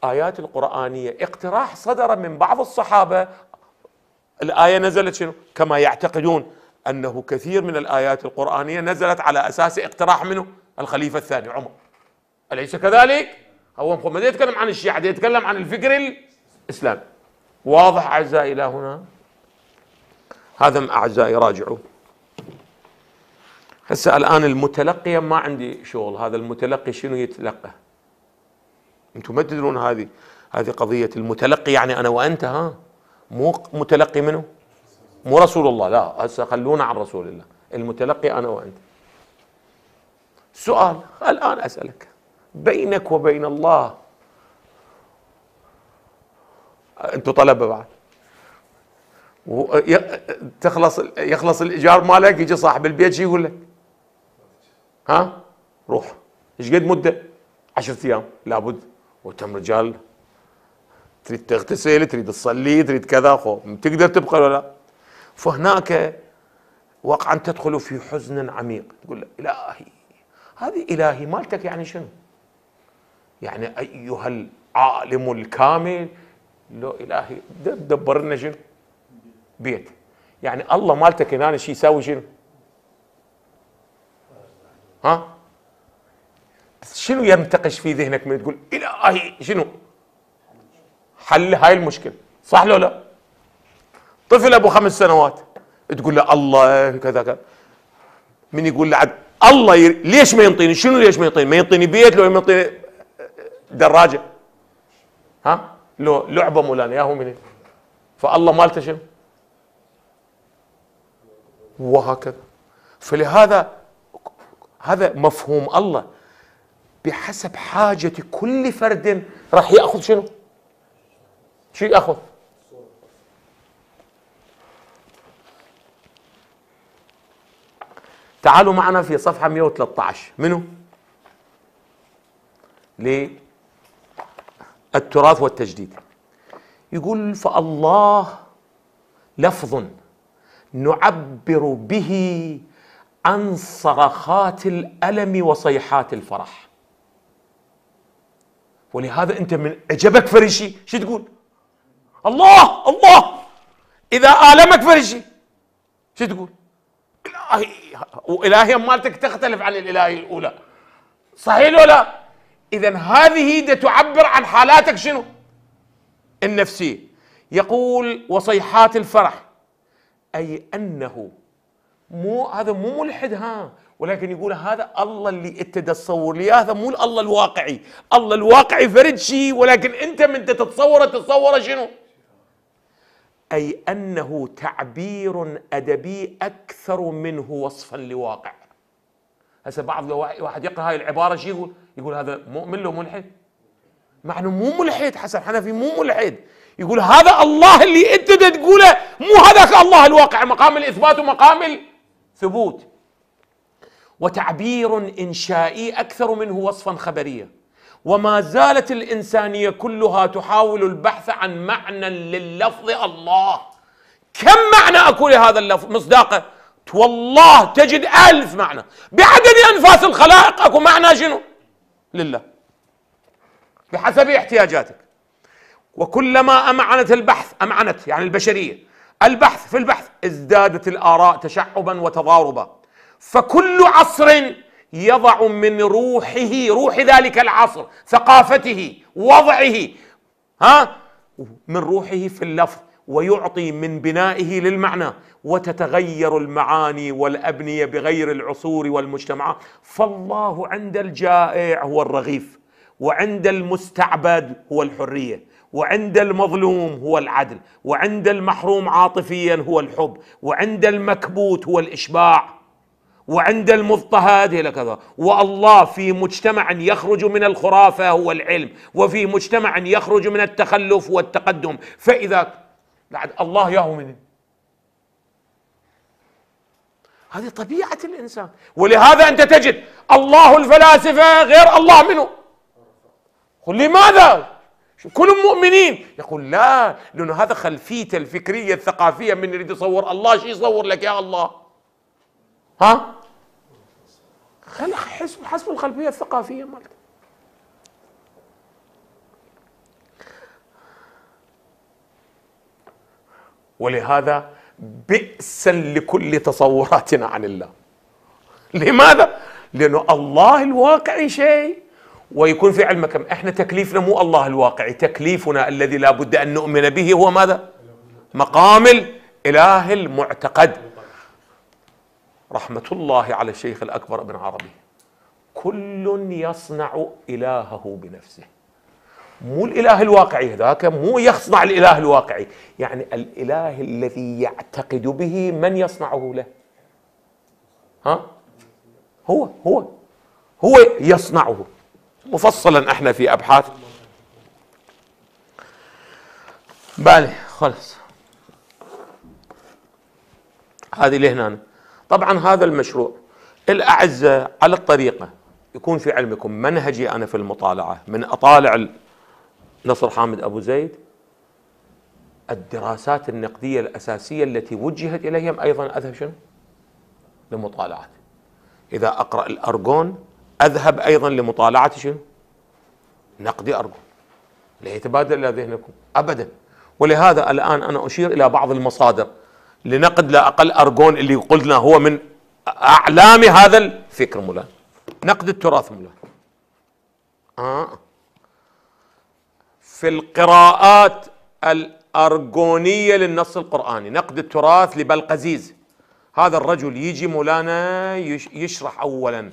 Speaker 1: الآيات القرآنية اقتراح صدر من بعض الصحابة الآية نزلت شنو كما يعتقدون أنه كثير من الآيات القرآنية نزلت على أساس اقتراح منه الخليفة الثاني عمر أليس كذلك؟ هو ما يتكلم عن الشيعة يتكلم عن الفكر الإسلامي واضح أعزائي إلى هنا؟ هذا أعزائي راجعوا هسه الان المتلقيه ما عندي شغل هذا المتلقي شنو يتلقى انتم ما تدرون هذه هذه قضيه المتلقي يعني انا وانت ها مو متلقي منه مو رسول الله لا هسه خلونا عن رسول الله المتلقي انا وانت سؤال الان اسالك بينك وبين الله انتم طلبه بعد تخلص يخلص الايجار مالك يجي صاحب البيت يقول لك ها روح ايش قد مده 10 ايام لابد وتم رجال تريد تغتسل تريد تصلي تريد كذا خو تقدر تبقى ولا لا فهناك وقعا تدخل في حزن عميق تقول له الهي هذه الهي مالتك يعني شنو يعني ايها العالم الكامل لو الهي دبر لنا شنو بيت يعني الله مالتك هنا شيء يساوي شنو ها شنو ينتقش في ذهنك من تقول الهي آه، شنو حل هاي المشكله صح لو لا طفل ابو خمس سنوات تقول له الله كذا كذا من يقول له عد الله ير... ليش ما ينطيني شنو ليش ما ينطيني ما ينطيني بيت لو ما ينطيني دراجه ها لو لعبه مولانا هو من فالله مالته شنو وهكذا فلهذا هذا مفهوم الله بحسب حاجة كل فرد راح يأخذ شنو شو يأخذ تعالوا معنا في صفحة 113 منو للتراث والتجديد يقول فالله لفظ نعبر به عن صرخات الالم وصيحات الفرح ولهذا انت من عجبك فرشي شو تقول الله الله اذا المك فرشي شو تقول الهي والهي مالتك تختلف عن الالهيه الاولى صحيح ولا لا اذا هذه تعبر عن حالاتك شنو النفسيه يقول وصيحات الفرح اي انه مو هذا مو ملحد ها ولكن يقول هذا الله اللي انت تصور لي هذا مو الله الواقعي الله الواقعي فرد شيء ولكن انت من تتصوره تتصوره شنو اي انه تعبير ادبي اكثر منه وصفا لواقع هسه بعض لو واحد يقرا هاي العباره شو يقول يقول هذا مؤمن له ملحد مع انه مو ملحد حسن حنفي مو ملحد يقول هذا الله اللي انت تقوله مو هذاك الله الواقع مقام الاثبات ومقام ثبوت وتعبير انشائي اكثر منه وصفا خبريا وما زالت الانسانيه كلها تحاول البحث عن معنى لللفظ الله كم معنى اكو لهذا اللفظ مصداقه والله تجد ألف معنى بعدد أنفاس الخلائق أكو معنى شنو لله بحسب احتياجاتك وكلما أمعنت البحث أمعنت يعني البشرية البحث في البحث ازدادت الآراء تشعبا وتضاربا فكل عصر يضع من روحه روح ذلك العصر ثقافته وضعه ها من روحه في اللفظ ويعطي من بنائه للمعنى وتتغير المعاني والابنيه بغير العصور والمجتمعات فالله عند الجائع هو الرغيف وعند المستعبد هو الحريه وعند المظلوم هو العدل وعند المحروم عاطفيا هو الحب وعند المكبوت هو الإشباع وعند المضطهد إلى كذا والله في مجتمع يخرج من الخرافة هو العلم وفي مجتمع يخرج من التخلف والتقدم فإذا بعد الله ياهو مني هذه طبيعة الإنسان ولهذا أنت تجد الله الفلاسفة غير الله منه لماذا كلهم مؤمنين يقول لا لأنه هذا خلفيته الفكرية الثقافية من يريد يصور الله شو يصور لك يا الله ها خل حسب حسب الخلفية الثقافية مالته ولهذا بئسا لكل تصوراتنا عن الله لماذا؟ لأنه الله الواقعي شيء ويكون في مكان احنا تكليفنا مو الله الواقعي تكليفنا الذي لا بد أن نؤمن به هو ماذا مقام الإله المعتقد رحمة الله على الشيخ الأكبر ابن عربي كل يصنع إلهه بنفسه مو الإله الواقعي هذاك مو يصنع الإله الواقعي يعني الإله الذي يعتقد به من يصنعه له ها هو هو هو يصنعه مفصلا احنا في ابحاث بالي خلص هذه لهنا طبعا هذا المشروع الاعزة على الطريقه يكون في علمكم منهجي انا في المطالعه من اطالع نصر حامد ابو زيد الدراسات النقديه الاساسيه التي وجهت اليهم ايضا اذهب شنو؟ لمطالعته اذا اقرا الارجون أذهب أيضا لمطالعة شنو؟ نقد أرجو ليتبادل إلى ذهنكم أبدا ولهذا الآن أنا أشير إلى بعض المصادر لنقد لا أقل أرجون اللي قلنا هو من أعلام هذا الفكر مولان نقد التراث مولان آه. في القراءات الأرجونية للنص القرآني نقد التراث لبلقزيز هذا الرجل يجي مولانا يشرح أولاً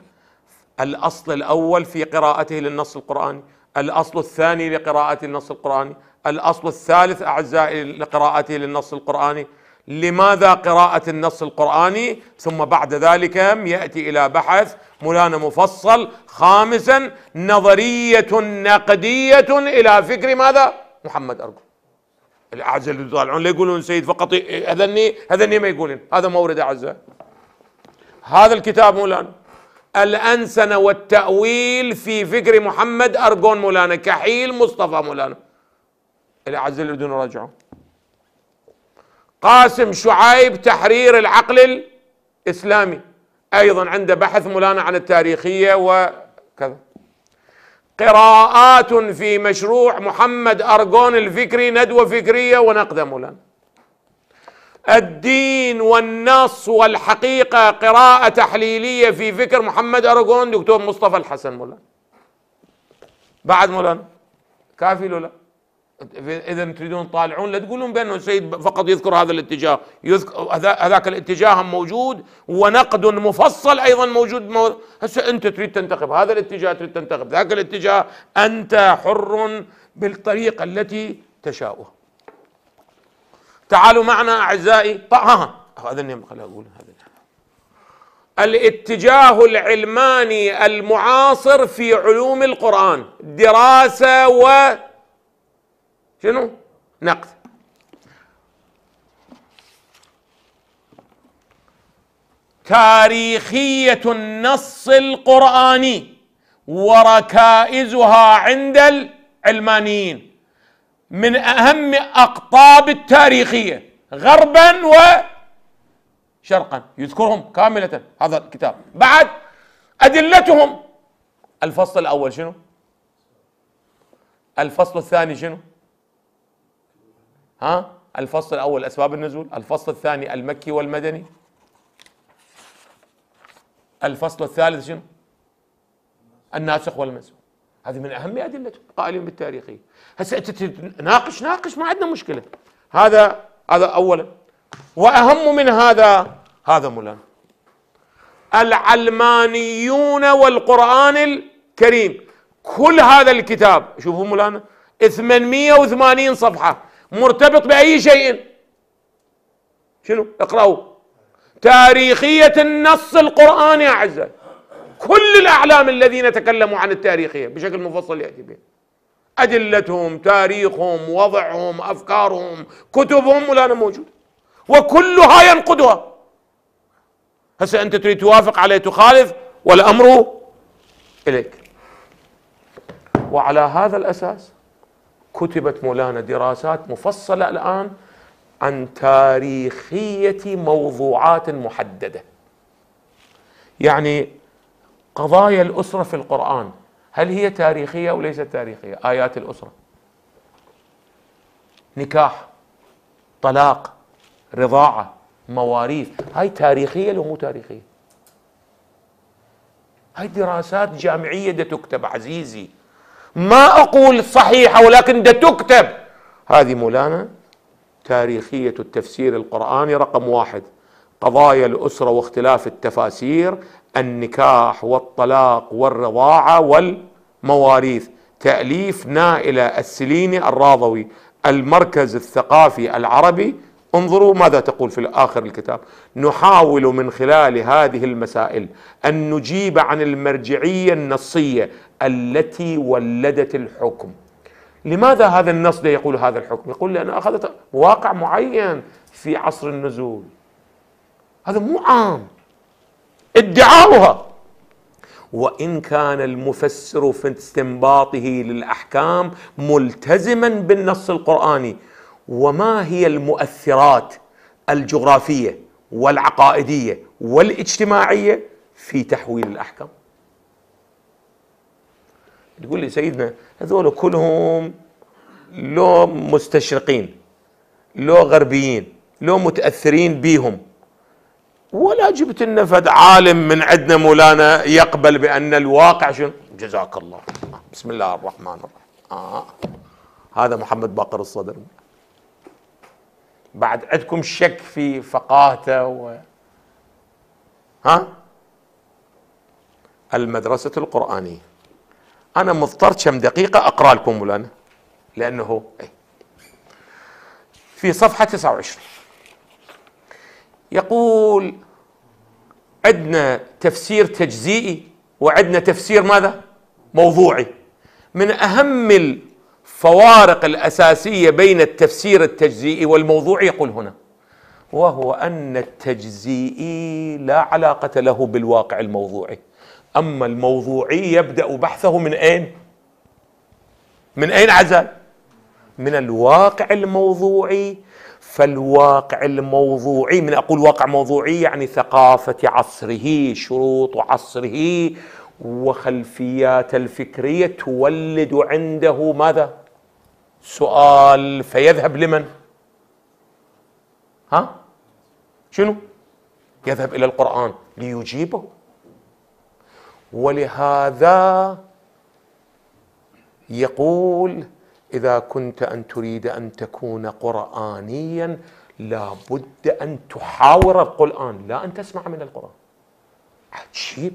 Speaker 1: الاصل الاول في قراءته للنص القراني الاصل الثاني لقراءته للنص القراني الاصل الثالث اعزائي لقراءته للنص القراني لماذا قراءة النص القرآني ثم بعد ذلك يأتي إلى بحث مولانا مفصل خامسا نظرية نقدية إلى فكر ماذا محمد أرجو الأعزاء اللي يطالعون لا يقولون سيد فقط إيه، هذني هذني ما يقولون هذا مورد أعزاء هذا الكتاب مولانا الأنسنة والتأويل في فكر محمد أرجون مولانا كحيل مصطفى مولانا الأعزاء اللي بدون رجعة قاسم شعيب تحرير العقل الإسلامي أيضا عنده بحث مولانا عن التاريخية وكذا قراءات في مشروع محمد أرجون الفكري ندوة فكرية ونقدة مولانا الدين والنص والحقيقة قراءة تحليلية في فكر محمد أرجون دكتور مصطفى الحسن مولا بعد مولانا كافي لا اذا تريدون تطالعون لا تقولون بانه السيد فقط يذكر هذا الاتجاه يذكر هذاك الاتجاه موجود ونقد مفصل ايضا موجود هسه انت تريد تنتخب هذا الاتجاه تريد تنتخب ذاك الاتجاه انت حر بالطريقه التي تشاؤها تعالوا معنا أعزائي طه هذا اللي خليني أقول هذا الاتجاه العلماني المعاصر في علوم القرآن دراسة و شنو؟ نقد تاريخية النص القرآني وركائزها عند العلمانيين من اهم اقطاب التاريخيه غربا وشرقا يذكرهم كامله هذا الكتاب بعد ادلتهم الفصل الاول شنو الفصل الثاني شنو ها الفصل الاول اسباب النزول الفصل الثاني المكي والمدني الفصل الثالث شنو الناسخ والمنسوخ هذه من اهم ادله قائلين بالتاريخيه هسه انت تناقش ناقش ما عندنا مشكله هذا هذا اولا واهم من هذا هذا مولانا العلمانيون والقران الكريم كل هذا الكتاب شوفوا مولانا 880 صفحه مرتبط باي شيء شنو اقراوا تاريخيه النص القراني اعزائي كل الأعلام الذين تكلموا عن التاريخ بشكل مفصل يأتي به أدلتهم تاريخهم وضعهم أفكارهم كتبهم ولا موجود وكلها ينقدها هسه أنت تريد توافق عليه تخالف والأمر إليك وعلى هذا الأساس كتبت مولانا دراسات مفصلة الآن عن تاريخية موضوعات محددة يعني قضايا الأسرة في القرآن هل هي تاريخية أو ليست تاريخية آيات الأسرة نكاح طلاق رضاعة مواريث هاي تاريخية لو مو تاريخية هاي دراسات جامعية دا تكتب عزيزي ما أقول صحيحة ولكن دا تكتب هذه مولانا تاريخية التفسير القرآني رقم واحد قضايا الاسره واختلاف التفاسير النكاح والطلاق والرضاعه والمواريث تاليف نائله السليني الراضوي المركز الثقافي العربي انظروا ماذا تقول في اخر الكتاب نحاول من خلال هذه المسائل ان نجيب عن المرجعيه النصيه التي ولدت الحكم لماذا هذا النص يقول هذا الحكم يقول لان اخذت واقع معين في عصر النزول هذا مو عام ادعاؤها وان كان المفسر في استنباطه للاحكام ملتزما بالنص القراني وما هي المؤثرات الجغرافيه والعقائديه والاجتماعيه في تحويل الاحكام تقول لي سيدنا هذول كلهم لو مستشرقين لو غربيين لو متاثرين بيهم ولا جبت لنا فد عالم من عندنا مولانا يقبل بان الواقع شنو جزاك الله بسم الله الرحمن الرحيم آه. هذا محمد باقر الصدر بعد عندكم شك في فقاهته و... ها المدرسة القرآنية أنا مضطر كم دقيقة أقرأ لكم مولانا لأنه إيه. في صفحة 29 يقول عندنا تفسير تجزيئي وعندنا تفسير ماذا؟ موضوعي من اهم الفوارق الاساسيه بين التفسير التجزيئي والموضوعي يقول هنا وهو ان التجزيئي لا علاقه له بالواقع الموضوعي اما الموضوعي يبدا بحثه من اين؟ من اين عزل؟ من الواقع الموضوعي فالواقع الموضوعي من اقول واقع موضوعي يعني ثقافه عصره شروط عصره وخلفيات الفكريه تولد عنده ماذا سؤال فيذهب لمن ها شنو يذهب الى القران ليجيبه ولهذا يقول اذا كنت ان تريد ان تكون قرانيا لابد ان تحاور القران لا ان تسمع من القران عجيب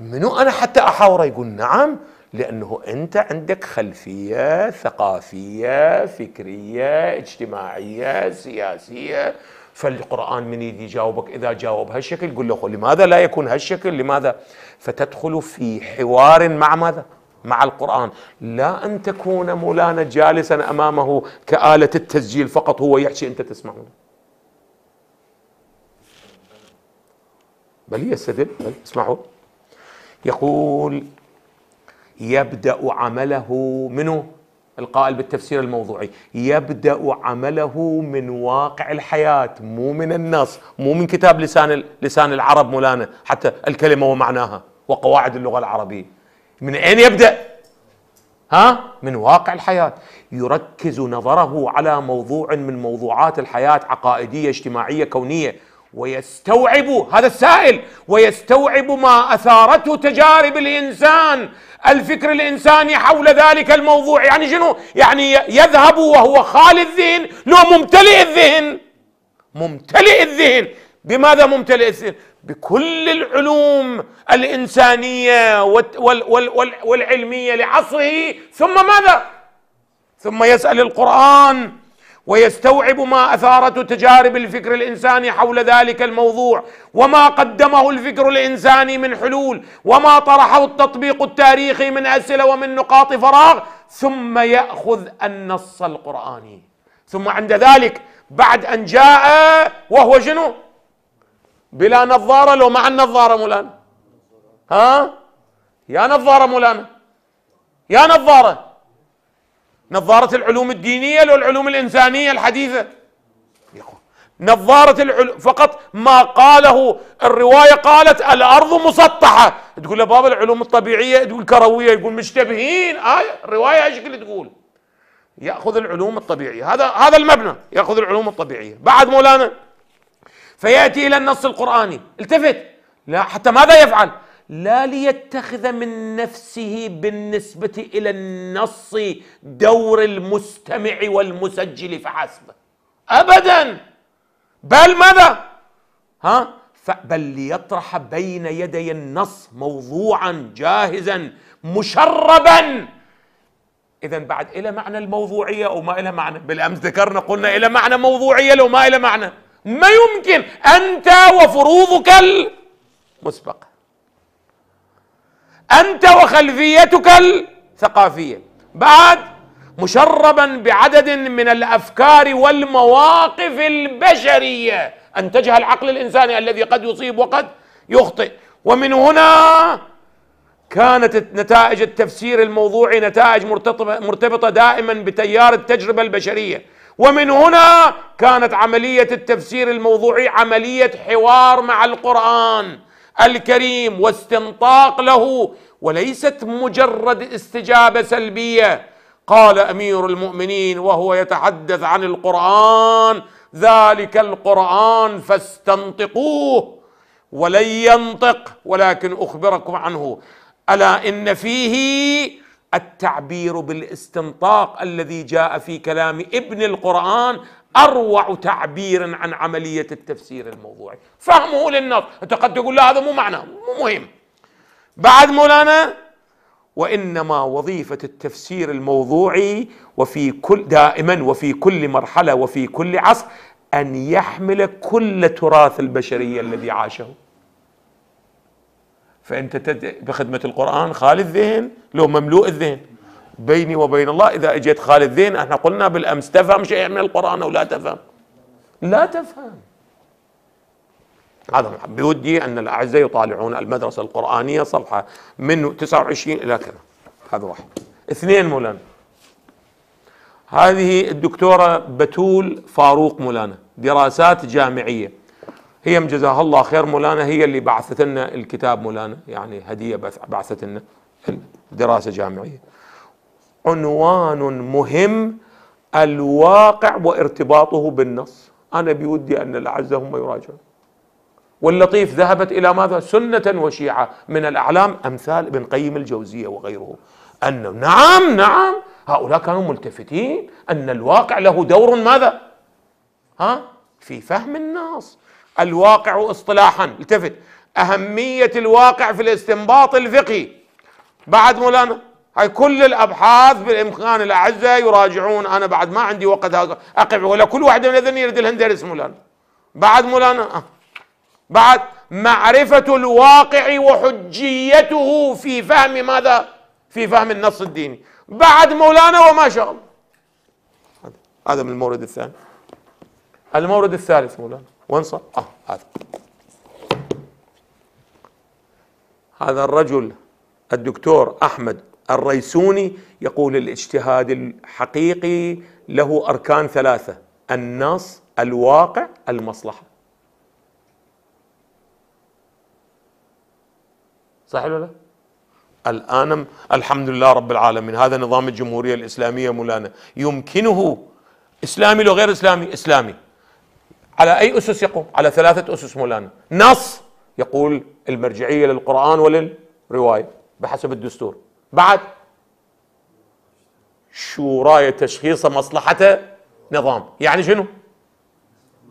Speaker 1: منو انا حتى احاوره يقول نعم لانه انت عندك خلفيه ثقافيه فكريه اجتماعيه سياسيه فالقران من يدي يجاوبك اذا جاوب هالشكل يقول له لماذا لا يكون هالشكل لماذا فتدخل في حوار مع ماذا مع القرآن لا أن تكون مولانا جالسا أمامه كآلة التسجيل فقط هو يحشي أنت تسمعون بل يستدل بل اسمعوا يقول يبدأ عمله منه القائل بالتفسير الموضوعي يبدأ عمله من واقع الحياة مو من النص مو من كتاب لسان لسان العرب مولانا حتى الكلمة ومعناها وقواعد اللغة العربية من أين يبدأ؟ ها؟ من واقع الحياة يركز نظره على موضوع من موضوعات الحياة عقائدية اجتماعية كونية ويستوعب هذا السائل ويستوعب ما اثارته تجارب الانسان الفكر الانساني حول ذلك الموضوع يعني شنو يعني يذهب وهو خالي الذهن لو ممتلئ الذهن ممتلئ الذهن بماذا ممتلئ الذهن بكل العلوم الانسانيه والعلميه لعصره ثم ماذا؟ ثم يسال القران ويستوعب ما اثارته تجارب الفكر الانساني حول ذلك الموضوع وما قدمه الفكر الانساني من حلول وما طرحه التطبيق التاريخي من اسئله ومن نقاط فراغ ثم ياخذ النص القراني ثم عند ذلك بعد ان جاء وهو شنو؟ بلا نظارة لو مع النظارة مولانا ها يا نظارة مولانا يا نظارة نظارة العلوم الدينية لو العلوم الإنسانية الحديثة نظارة العلوم فقط ما قاله الرواية قالت الأرض مسطحة تقول له بابا العلوم الطبيعية تقول كروية يقول مشتبهين آية الرواية ايش شكل تقول يأخذ العلوم الطبيعية هذا هذا المبنى يأخذ العلوم الطبيعية بعد مولانا فياتي الى النص القراني التفت لا حتى ماذا يفعل لا ليتخذ من نفسه بالنسبه الى النص دور المستمع والمسجل فحسب ابدا بل ماذا ها بل ليطرح بين يدي النص موضوعا جاهزا مشربا اذا بعد الى معنى الموضوعيه او ما الى معنى بالامس ذكرنا قلنا الى معنى موضوعيه لو ما الى معنى ما يمكن أنت وفروضك المسبقة أنت وخلفيتك الثقافية بعد مشربا بعدد من الأفكار والمواقف البشرية أنتجها العقل الإنساني الذي قد يصيب وقد يخطئ ومن هنا كانت نتائج التفسير الموضوعي نتائج مرتبطة دائما بتيار التجربة البشرية ومن هنا كانت عملية التفسير الموضوعي عملية حوار مع القرآن الكريم واستنطاق له وليست مجرد استجابة سلبية قال أمير المؤمنين وهو يتحدث عن القرآن ذلك القرآن فاستنطقوه ولن ينطق ولكن أخبركم عنه ألا إن فيه التعبير بالاستنطاق الذي جاء في كلام ابن القرآن أروع تعبير عن عملية التفسير الموضوعي فهمه للنص أنت قد تقول لا هذا مو معناه مو مهم بعد مولانا وإنما وظيفة التفسير الموضوعي وفي كل دائما وفي كل مرحلة وفي كل عصر أن يحمل كل تراث البشرية الذي عاشه فأنت بخدمة القرآن خالي الذهن لو مملوء الذهن بيني وبين الله إذا أجيت خالي الذهن احنا قلنا بالأمس تفهم شيء من القرآن أو لا تفهم لا تفهم هذا بودي أن الأعزاء يطالعون المدرسة القرآنية صفحة من 29 إلى كذا هذا واحد اثنين مولانا هذه الدكتورة بتول فاروق مولانا دراسات جامعية هي جزاها الله خير مولانا هي اللي بعثت لنا الكتاب مولانا يعني هديه بعثت لنا دراسه جامعيه عنوان مهم الواقع وارتباطه بالنص انا بودي ان الاعزه هم يراجعون واللطيف ذهبت الى ماذا سنه وشيعه من الاعلام امثال ابن قيم الجوزيه وغيره ان نعم نعم هؤلاء كانوا ملتفتين ان الواقع له دور ماذا ها في فهم النص الواقع اصطلاحا التفت أهمية الواقع في الاستنباط الفقهي بعد مولانا هاي كل الأبحاث بالإمكان الأعزاء يراجعون أنا بعد ما عندي وقت أقف ولا كل واحد من الذين يريد الهندرس مولانا بعد مولانا آه. بعد معرفة الواقع وحجيته في فهم ماذا في فهم النص الديني بعد مولانا وما شاء الله هذا من المورد الثاني المورد الثالث مولانا وين صار؟ اه هذا هذا الرجل الدكتور احمد الريسوني يقول الاجتهاد الحقيقي له اركان ثلاثه النص الواقع المصلحه صح ولا لا؟ الان الحمد لله رب العالمين هذا نظام الجمهوريه الاسلاميه مولانا يمكنه اسلامي لو غير اسلامي اسلامي على أي أسس يقوم على ثلاثة أسس مولانا نص يقول المرجعية للقرآن وللرواية بحسب الدستور بعد شوراي تشخيص مصلحة نظام يعني شنو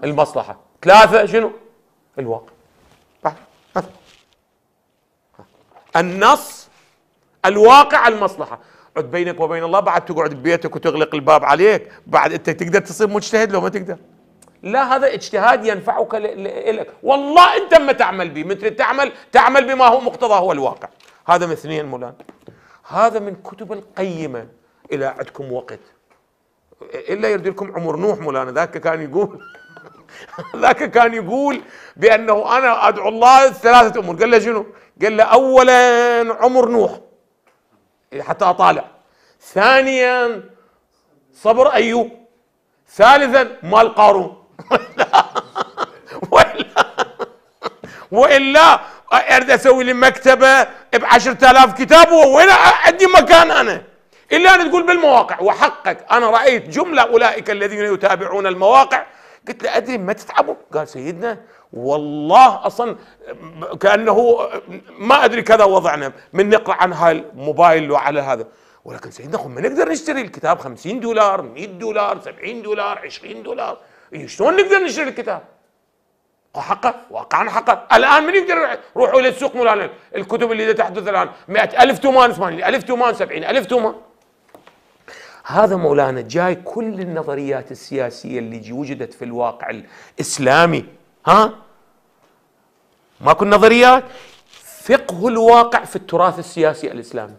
Speaker 1: المصلحة ثلاثة شنو الواقع النص الواقع المصلحة عد بينك وبين الله بعد تقعد ببيتك وتغلق الباب عليك بعد انت تقدر تصير مجتهد لو ما تقدر لا هذا اجتهاد ينفعك لك والله انت ما تعمل به مثل تعمل تعمل بما هو مقتضى هو الواقع هذا من اثنين مولان هذا من كتب القيمه الى عندكم وقت الا يرد لكم عمر نوح مولانا ذاك كان يقول ذاك كان يقول بانه انا ادعو الله ثلاثه امور قال له شنو؟ قال له اولا عمر نوح حتى اطالع ثانيا صبر ايوب ثالثا مال قارون ولا والا اريد اسوي لي مكتبه ب 10000 كتاب وين عندي مكان انا الا ان تقول بالمواقع وحقك انا رايت جمله اولئك الذين يتابعون المواقع قلت له ادري ما تتعبوا قال سيدنا والله اصلا كانه ما ادري كذا وضعنا من نقرا عن هاي الموبايل وعلى هذا ولكن سيدنا ما نقدر نشتري الكتاب 50 دولار 100 دولار 70 دولار 20 دولار إيه، شلون نقدر نشتري الكتاب؟ آه، حقه واقعا حقه الان من يقدر روحوا الى السوق مولانا الكتب اللي تحدث الان 100000 تومان 80000 تومان 70000 تومان هذا مولانا جاي كل النظريات السياسيه اللي وجدت في الواقع الاسلامي ها ماكو نظريات فقه الواقع في التراث السياسي الاسلامي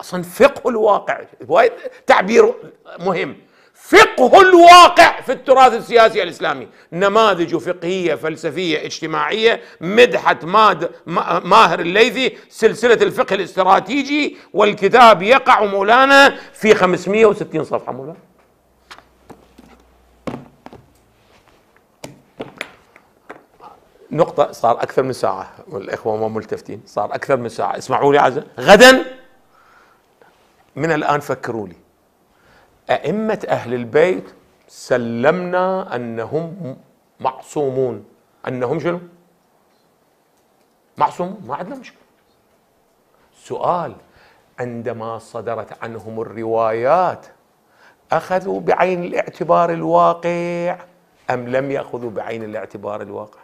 Speaker 1: اصلا فقه الواقع تعبير مهم فقه الواقع في التراث السياسي الاسلامي نماذج فقهيه فلسفيه اجتماعيه مدحت ماد ماهر الليثي سلسله الفقه الاستراتيجي والكتاب يقع مولانا في 560 صفحه مولانا نقطة صار أكثر من ساعة والإخوة ما ملتفتين صار أكثر من ساعة اسمعوا لي عزة غدا من الآن فكروا لي أئمة أهل البيت سلمنا أنهم معصومون أنهم شنو؟ معصومون ما عندنا مشكلة سؤال عندما صدرت عنهم الروايات أخذوا بعين الاعتبار الواقع أم لم يأخذوا بعين الاعتبار الواقع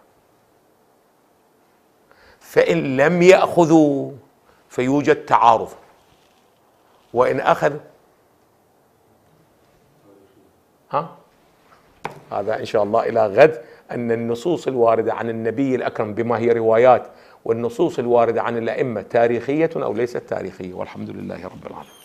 Speaker 1: فإن لم يأخذوا فيوجد تعارض وإن أخذوا ها هذا إن شاء الله إلى غد أن النصوص الواردة عن النبي الأكرم بما هي روايات والنصوص الواردة عن الأئمة تاريخية أو ليست تاريخية والحمد لله رب العالمين